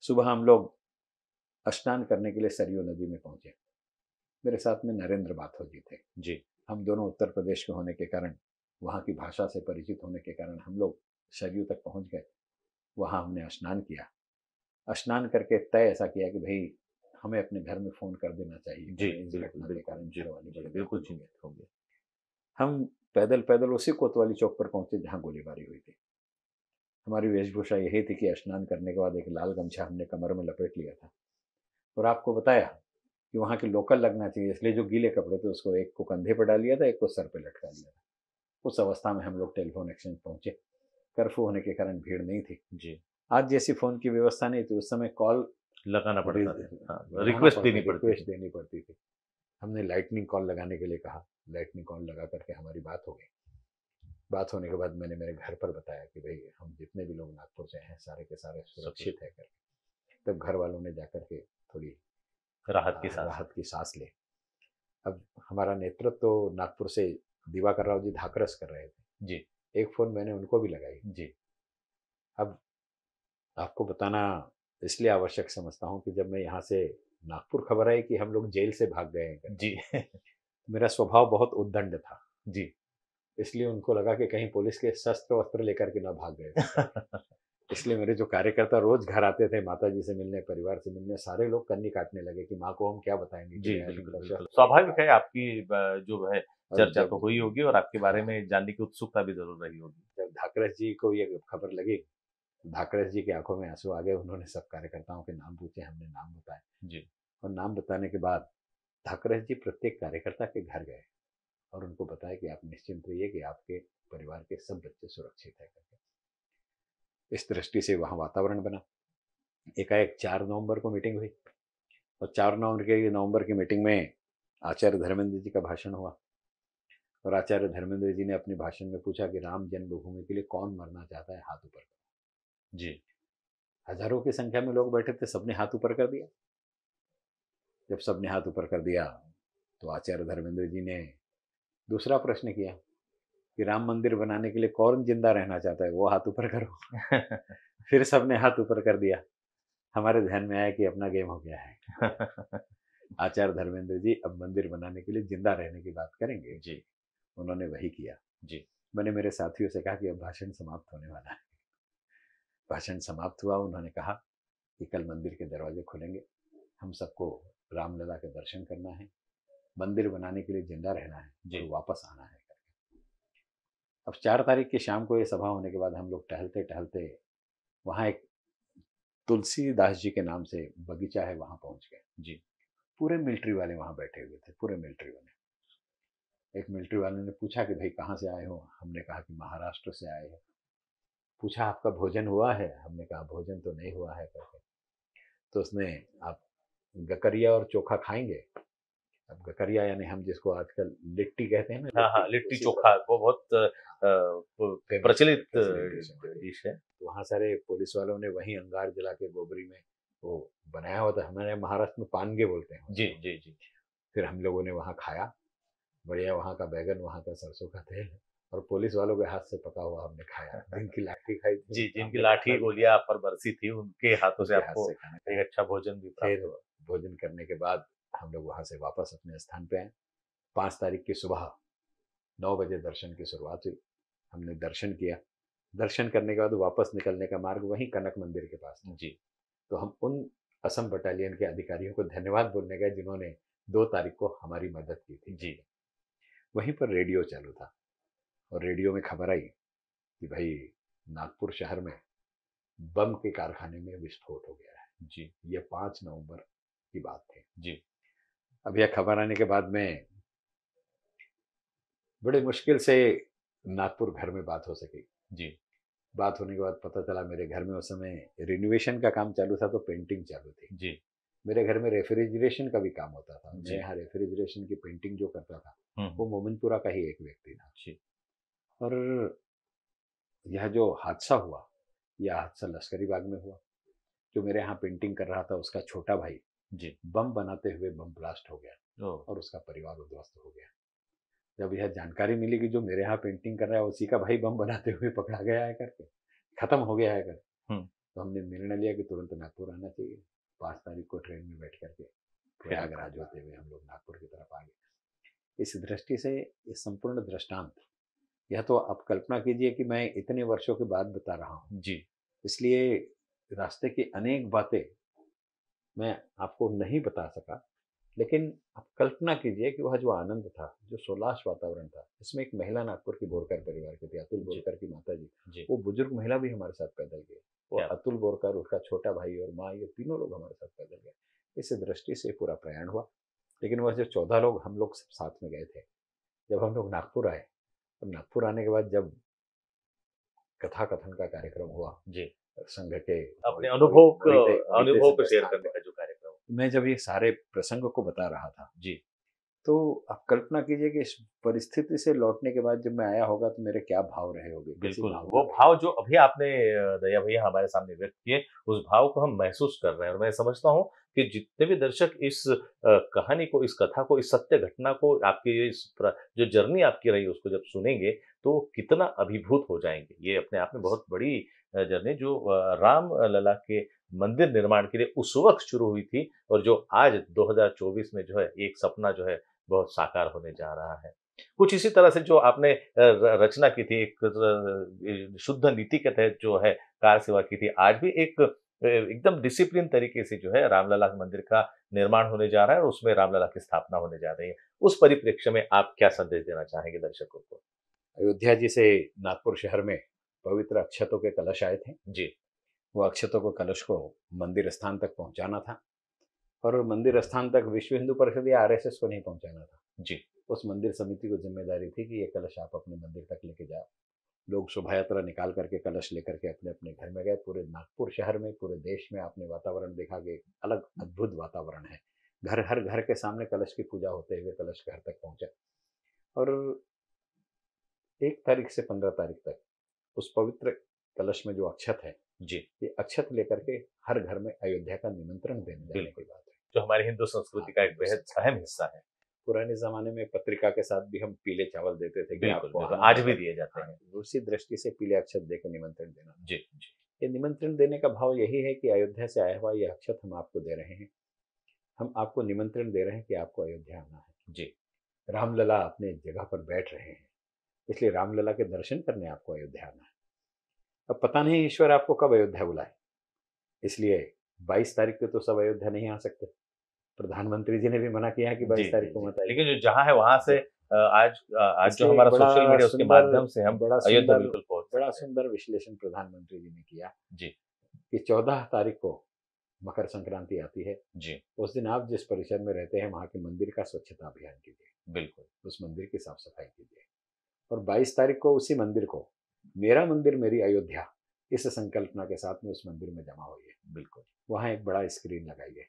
सुबह हम लोग स्नान करने के लिए सरयू नदी में पहुंचे मेरे साथ में नरेंद्र बाथो जी थे जी हम दोनों उत्तर प्रदेश के होने के कारण वहाँ की भाषा से परिचित होने के कारण हम लोग सरयू तक पहुँच गए वहाँ हमने स्नान किया स्नान करके तय ऐसा किया कि भाई हमें अपने घर में फोन कर देना चाहिए बिल्कुल बिल्कुल चिंतित होंगे हम पैदल पैदल उसी कोतवाली चौक पर पहुंचे जहाँ गोलीबारी हुई थी हमारी वेशभूषा यही थी कि स्नान करने के बाद एक लाल गमछा हमने कमर में लपेट लिया था और आपको बताया कि वहाँ के लोकल लगना चाहिए इसलिए जो गीले कपड़े थे उसको एक को कंधे पर डाल लिया था एक को सर पर लटका लिया था उस अवस्था में हम लोग टेलीफोन एक्सचेंज पहुँचे कर्फ्यू होने के कारण भीड़ नहीं थी जी आज जैसी फ़ोन की व्यवस्था नहीं थी उस समय कॉल लगाना पड़ता था हाँ, हाँ, रिक्वेस्ट देनी पड़ती रिक्वेस्ट देनी पड़ती थी हमने लाइटनिंग कॉल लगाने के लिए कहा लाइटनिंग कॉल लगा करके हमारी बात हो गई बात होने के बाद मैंने मेरे घर पर बताया कि भाई हम जितने भी लोग नागपुर से हैं सारे के सारे सुरक्षित है करके तब घर वालों ने जाकर के थोड़ी राहत की हाँ, सांस राहत की सांस ले अब हमारा नेतृत्व तो नागपुर से दिवाकर राव जी धाकरस कर रहे थे जी एक फ़ोन मैंने उनको भी लगाई जी अब आपको बताना इसलिए आवश्यक समझता हूँ कि जब मैं यहाँ से नागपुर खबर आई कि हम लोग जेल से भाग गए हैं जी तो मेरा स्वभाव बहुत उद्दंड था जी इसलिए उनको लगा कि कहीं पुलिस के शस्त्र वस्त्र लेकर के ना भाग गए इसलिए मेरे जो कार्यकर्ता रोज घर आते थे माता जी से मिलने परिवार से मिलने सारे लोग कन्नी काटने लगे कि माँ को हम क्या बताएंगे जी स्वाभाविक है आपकी जो है चर्चा तो हुई होगी और आपके बारे में जानने की उत्सुकता भी जरूर रही होगी जब धाकरस जी को ये खबर लगी धाकरस जी की आंखों में आंसू आ गए उन्होंने सब कार्यकर्ताओं के नाम पूछे हमने नाम बताए जी और नाम बताने के बाद धाकड़स जी प्रत्येक कार्यकर्ता के घर गए और उनको बताया कि आप निश्चिंत रहिए कि आपके परिवार के सब बच्चे सुरक्षित है करके इस दृष्टि से वहाँ वातावरण बना एकाएक चार नवंबर को मीटिंग हुई और चार नवंबर के नवंबर की मीटिंग में आचार्य धर्मेंद्र जी का भाषण हुआ और आचार्य धर्मेंद्र जी ने अपने भाषण में पूछा कि राम जन्मभूमि के लिए कौन मरना चाहता है हाथ ऊपर जी हजारों की संख्या में लोग बैठे थे सबने हाथ ऊपर कर दिया जब सबने हाथ ऊपर कर दिया तो आचार्य धर्मेंद्र जी ने दूसरा प्रश्न किया कि राम मंदिर बनाने के लिए कौन जिंदा रहना चाहता है वो हाथ ऊपर करो फिर सबने हाथ ऊपर कर दिया हमारे ध्यान में आया कि अपना गेम हो गया है आचार्य धर्मेंद्र जी अब मंदिर बनाने के लिए जिंदा रहने की बात करेंगे जी उन्होंने वही किया जी मैंने मेरे साथियों से कहा कि अब भाषण समाप्त होने वाला है भाषण समाप्त हुआ उन्होंने कहा कि कल मंदिर के दरवाजे खुलेंगे हम सबको रामलला के दर्शन करना है मंदिर बनाने के लिए जिंदा रहना है जो वापस आना है अब चार तारीख की शाम को ये सभा होने के बाद हम लोग टहलते टहलते वहाँ एक तुलसीदास जी के नाम से बगीचा है वहाँ पहुँच गए जी पूरे मिलिट्री वाले वहाँ बैठे हुए थे पूरे मिलिट्री वाले एक मिलिट्री वाले ने पूछा कि भाई कहाँ से आए हो हमने कहा कि महाराष्ट्र से आए हैं पूछा आपका भोजन हुआ है हमने कहा भोजन तो नहीं हुआ है करके तो उसने आप गकरिया और चोखा खाएंगे अब गकरिया यानी हम जिसको आजकल लिट्टी कहते हैं ना हाँ हाँ लिट्टी चोखा वो बहुत हाँ, प्रचलित डिश है तो वहाँ सारे पुलिस वालों ने वही अंगार जिला के गोबरी में वो बनाया हुआ था हमारे महाराष्ट्र में पानगे बोलते हैं जी जी जी फिर हम लोगों ने वहाँ खाया बढ़िया वहाँ का बैगन वहाँ का सरसों का तेल और पुलिस वालों के हाथ से पका हुआ हमने खाया जिनकी लाठी खाई थी जी जिनकी लाठी गोलियां आप पर बरसी थी उनके हाथों से आपको एक अच्छा भोजन भी फिर भोजन करने के बाद हम लोग वहाँ से वापस अपने स्थान पे आए पांच तारीख की सुबह नौ बजे दर्शन की शुरुआत हुई हमने दर्शन किया दर्शन करने के बाद वापस निकलने का मार्ग वहीं कनक मंदिर के पास जी तो हम उन असम बटालियन के अधिकारियों को धन्यवाद बोलने गए जिन्होंने दो तारीख को हमारी मदद की थी जी वहीं पर रेडियो चालू था और रेडियो में खबर आई कि भाई नागपुर शहर में बम के कारखाने में विस्फोट हो गया है जी ये पाँच नवंबर की बात थी जी अब यह खबर आने के बाद में बड़े मुश्किल से नागपुर घर में बात हो सकी जी बात होने के बाद पता चला मेरे घर में उस समय रिनोवेशन का काम चालू था तो पेंटिंग चालू थी जी मेरे घर में रेफ्रिजरेशन का भी काम होता था मैं यहाँ रेफ्रिजरेशन की पेंटिंग जो करता था वो मोमिनपुरा का ही एक व्यक्ति था और यह जो हादसा हुआ यह हादसा लश्करी बाग में हुआ जो मेरे यहाँ पेंटिंग कर रहा था उसका छोटा भाई जी बम बनाते हुए बम ब्लास्ट हो गया और उसका परिवार उद्वस्त हो गया जब यह जानकारी मिली कि जो मेरे यहाँ पेंटिंग कर रहा है उसी का भाई बम बनाते हुए पकड़ा गया है करके खत्म हो गया है कर तो हमने निर्णय लिया कि तुरंत नागपुर आना चाहिए पाँच तारीख को ट्रेन में बैठ करके प्रयागराज होते हुए हम लोग नागपुर की तरफ आ गए इस दृष्टि से इस संपूर्ण दृष्टांत यह तो आप कल्पना कीजिए कि मैं इतने वर्षों के बाद बता रहा हूँ जी इसलिए रास्ते की अनेक बातें मैं आपको नहीं बता सका लेकिन आप कल्पना कीजिए कि वह जो आनंद था जो सोलाश वातावरण था इसमें एक महिला नागपुर की बोरकर परिवार के थे अतुल बोरकर की माता जी, जी। वो बुजुर्ग महिला भी हमारे साथ पैदल गए वो अतुल बोरकर उसका छोटा भाई और माँ ये तीनों लोग हमारे साथ पैदल गए इस दृष्टि से पूरा प्रयाण हुआ लेकिन वह जो चौदह लोग हम लोग सब साथ में गए थे जब हम लोग नागपुर आए तो नागपुर आने के बाद जब कथा कथन का कार्यक्रम हुआ जी संघ के अपने अनुभव अनुभव शेयर करने का जो कार्यक्रम मैं जब ये सारे प्रसंग को बता रहा था जी तो आप कल्पना कीजिए कि इस परिस्थिति से लौटने के बाद जब मैं आया होगा तो मेरे क्या भाव रहे होंगे बिल्कुल वो भाव जो अभी आपने दया भैया हमारे सामने व्यक्त किए उस भाव को हम महसूस कर रहे हैं और मैं समझता हूँ कि जितने भी दर्शक इस कहानी को इस कथा को इस सत्य घटना को आपकी इस जो जर्नी आपकी रही उसको जब सुनेंगे तो कितना अभिभूत हो जाएंगे ये अपने आप में बहुत बड़ी जर्नी जो राम लला के मंदिर निर्माण के लिए उस वक्त शुरू हुई थी और जो आज 2024 में जो है एक सपना जो है बहुत साकार होने जा रहा है कुछ इसी तरह से जो आपने रचना की थी एक शुद्ध नीति के तहत जो है कार सेवा की थी आज भी एक एकदम डिसिप्लिन तरीके से जो है रामलला मंदिर का निर्माण होने जा रहा है और उसमें रामलला की स्थापना होने जा रही है उस परिप्रेक्ष्य में आप क्या संदेश देना चाहेंगे दर्शकों को अयोध्या जी से नागपुर शहर में पवित्र अक्षतों के कलश आए थे जी वो अक्षतों को कलश को मंदिर स्थान तक पहुंचाना था और मंदिर स्थान तक विश्व हिंदू परिषद या आरएसएस को नहीं पहुंचाना था जी उस मंदिर समिति को जिम्मेदारी थी कि ये कलश आप अपने मंदिर तक लेके जाओ लोग शोभा यात्रा निकाल करके कलश लेकर के अपने अपने घर में गए पूरे नागपुर शहर में पूरे देश में आपने वातावरण देखा कि अलग अद्भुत वातावरण है घर हर घर के सामने कलश की पूजा होते हुए कलश घर तक पहुंचे और एक तारीख से पंद्रह तारीख तक उस पवित्र कलश में जो अक्षत है जी ये अक्षत लेकर के हर घर में अयोध्या का निमंत्रण देने जाने की बात है जो हमारी हिंदू संस्कृति का हाँ, एक बेहद अहम हिस्सा है पुराने जमाने में पत्रिका के साथ भी हम पीले चावल देते थे आज भी दिए जाते हाँ, हैं तो उसी दृष्टि से पीले अक्षत देकर निमंत्रण देना जी जी ये निमंत्रण देने का भाव यही है कि अयोध्या से आया हुआ ये अक्षत हम आपको दे रहे हैं हम आपको निमंत्रण दे रहे हैं कि आपको अयोध्या आना है जी रामलला अपने जगह पर बैठ रहे हैं इसलिए रामलला के दर्शन करने आपको अयोध्या आना है अब पता नहीं ईश्वर आपको कब अयोध्या बुलाए इसलिए 22 तारीख को तो सब अयोध्या नहीं आ सकते प्रधानमंत्री जी ने भी मना किया है कि बाईस तारीख को मत लेकिन जो जहाँ है वहां से आज आज जो हमारा सोशल मीडिया उसके माध्यम से हम बड़ा अयोध्या बिल्कुल पहुंच बड़ा सुंदर विश्लेषण प्रधानमंत्री जी ने किया जी कि चौदह तारीख को मकर संक्रांति आती है जी उस दिन आप जिस परिसर में रहते हैं वहां के मंदिर का स्वच्छता अभियान कीजिए बिल्कुल उस मंदिर की साफ सफाई कीजिए और बाईस तारीख को उसी मंदिर को मेरा मंदिर मेरी अयोध्या इस संकल्पना के साथ में उस मंदिर में जमा हुई है बिल्कुल वहाँ एक बड़ा स्क्रीन लगाइए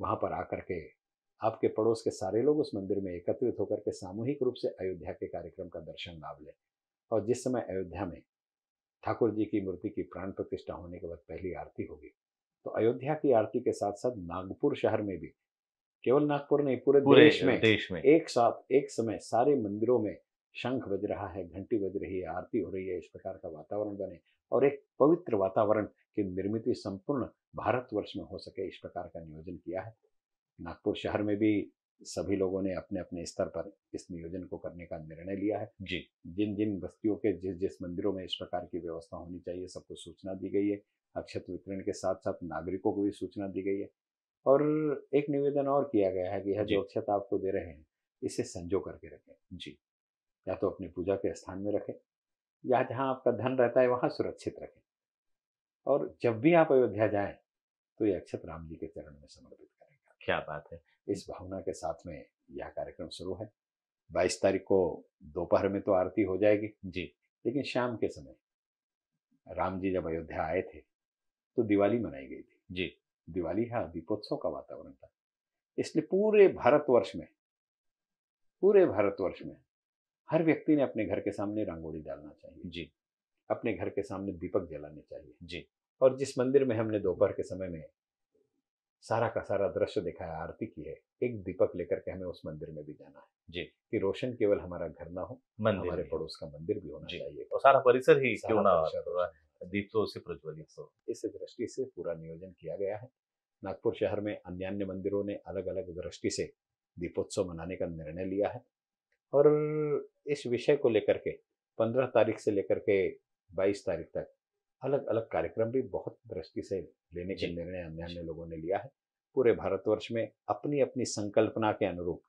वहाँ पर आकर के आपके पड़ोस के सारे लोग उस मंदिर में एकत्रित होकर के सामूहिक रूप से अयोध्या के कार्यक्रम का दर्शन लाभ लें और जिस समय अयोध्या में ठाकुर जी की मूर्ति की प्राण प्रतिष्ठा होने के बाद पहली आरती होगी तो अयोध्या की आरती के साथ साथ नागपुर शहर में भी केवल नागपुर नहीं पूरे, पूरे देश, में देश में एक साथ एक समय सारे मंदिरों में शंख बज रहा है घंटी बज रही है आरती हो रही है इस प्रकार का वातावरण बने और एक पवित्र वातावरण की निर्मित संपूर्ण भारतवर्ष में हो सके इस प्रकार का नियोजन किया है नागपुर शहर में भी सभी लोगों ने अपने अपने स्तर पर इस नियोजन को करने का निर्णय लिया है जी जिन जिन बस्तियों के जिस जिस मंदिरों में इस प्रकार की व्यवस्था होनी चाहिए सबको सूचना दी गई है अक्षत वितरण के साथ साथ नागरिकों को भी सूचना दी गई है और एक निवेदन और किया गया है कि यह जो अक्षत आपको दे रहे हैं इसे संजो करके रखें जी या तो अपनी पूजा के स्थान में रखें या जहाँ आपका धन रहता है वहाँ सुरक्षित रखें और जब भी आप अयोध्या जाएं तो ये अक्षत राम जी के चरण में समर्पित करेंगे क्या बात है इस भावना के साथ में यह कार्यक्रम शुरू है बाईस तारीख को दोपहर में तो आरती हो जाएगी जी लेकिन शाम के समय राम जी जब अयोध्या आए थे तो दिवाली मनाई गई थी जी दिवाली हाँ दीपोत्सव का वातावरण था इसलिए पूरे भारतवर्ष में पूरे भारतवर्ष में हर व्यक्ति ने अपने घर के सामने रंगोली डालना चाहिए जी अपने घर के सामने दीपक जलाने चाहिए जी और जिस मंदिर में हमने दोपहर के समय में सारा का सारा दृश्य देखा है आरती की है एक दीपक लेकर के हमें उस मंदिर में भी जाना है जी कि रोशन केवल हमारा घर ना हो मंदिर हमारे पड़ोस का मंदिर भी होना चाहिए और सारा परिसर ही क्यों ना दीप तो उसे प्रज्वलित हो इस दृष्टि से पूरा नियोजन किया गया है नागपुर शहर में अन्य मंदिरों ने अलग अलग दृष्टि से दीपोत्सव मनाने का निर्णय लिया है और इस विषय को लेकर के पंद्रह तारीख से लेकर के बाईस तारीख तक अलग अलग कार्यक्रम भी बहुत दृष्टि से लेने के निर्णय अन्य अन्य लोगों ने लिया है पूरे भारतवर्ष में अपनी अपनी संकल्पना के अनुरूप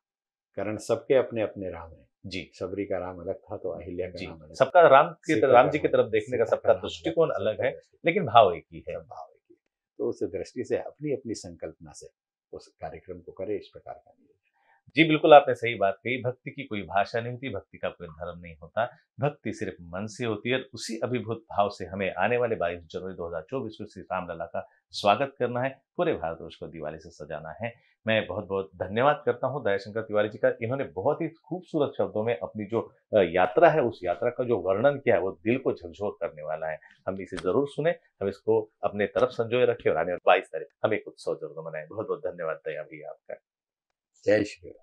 कारण सबके अपने अपने राम है जी सबरी का राम अलग था तो अहिल्या का राम अलग सबका राम की राम जी की तरफ देखने का सबका दृष्टिकोण अलग है लेकिन भाव एक ही है भाव एक ही तो उस दृष्टि से अपनी अपनी संकल्पना से उस कार्यक्रम को करे इस प्रकार का जी बिल्कुल आपने सही बात कही भक्ति की कोई भाषा नहीं होती भक्ति का कोई धर्म नहीं होता भक्ति सिर्फ मन से होती है उसी अभिभूत भाव से हमें आने वाले बाईस जनवरी 2024 को श्री राम लला का स्वागत करना है पूरे भारतवर्ष को दिवाली से सजाना है मैं बहुत बहुत धन्यवाद करता हूँ दयाशंकर तिवारी जी का इन्होंने बहुत ही खूबसूरत शब्दों में अपनी जो यात्रा है उस यात्रा का जो वर्णन किया है वो दिल को झकझोर करने वाला है हम इसे जरूर सुने हम इसको अपने तरफ संजोए रखें और आने वाले बाईस तारीख हम एक उत्सव जरूर मनाएं बहुत बहुत धन्यवाद दया भैया आपका değişmiyor.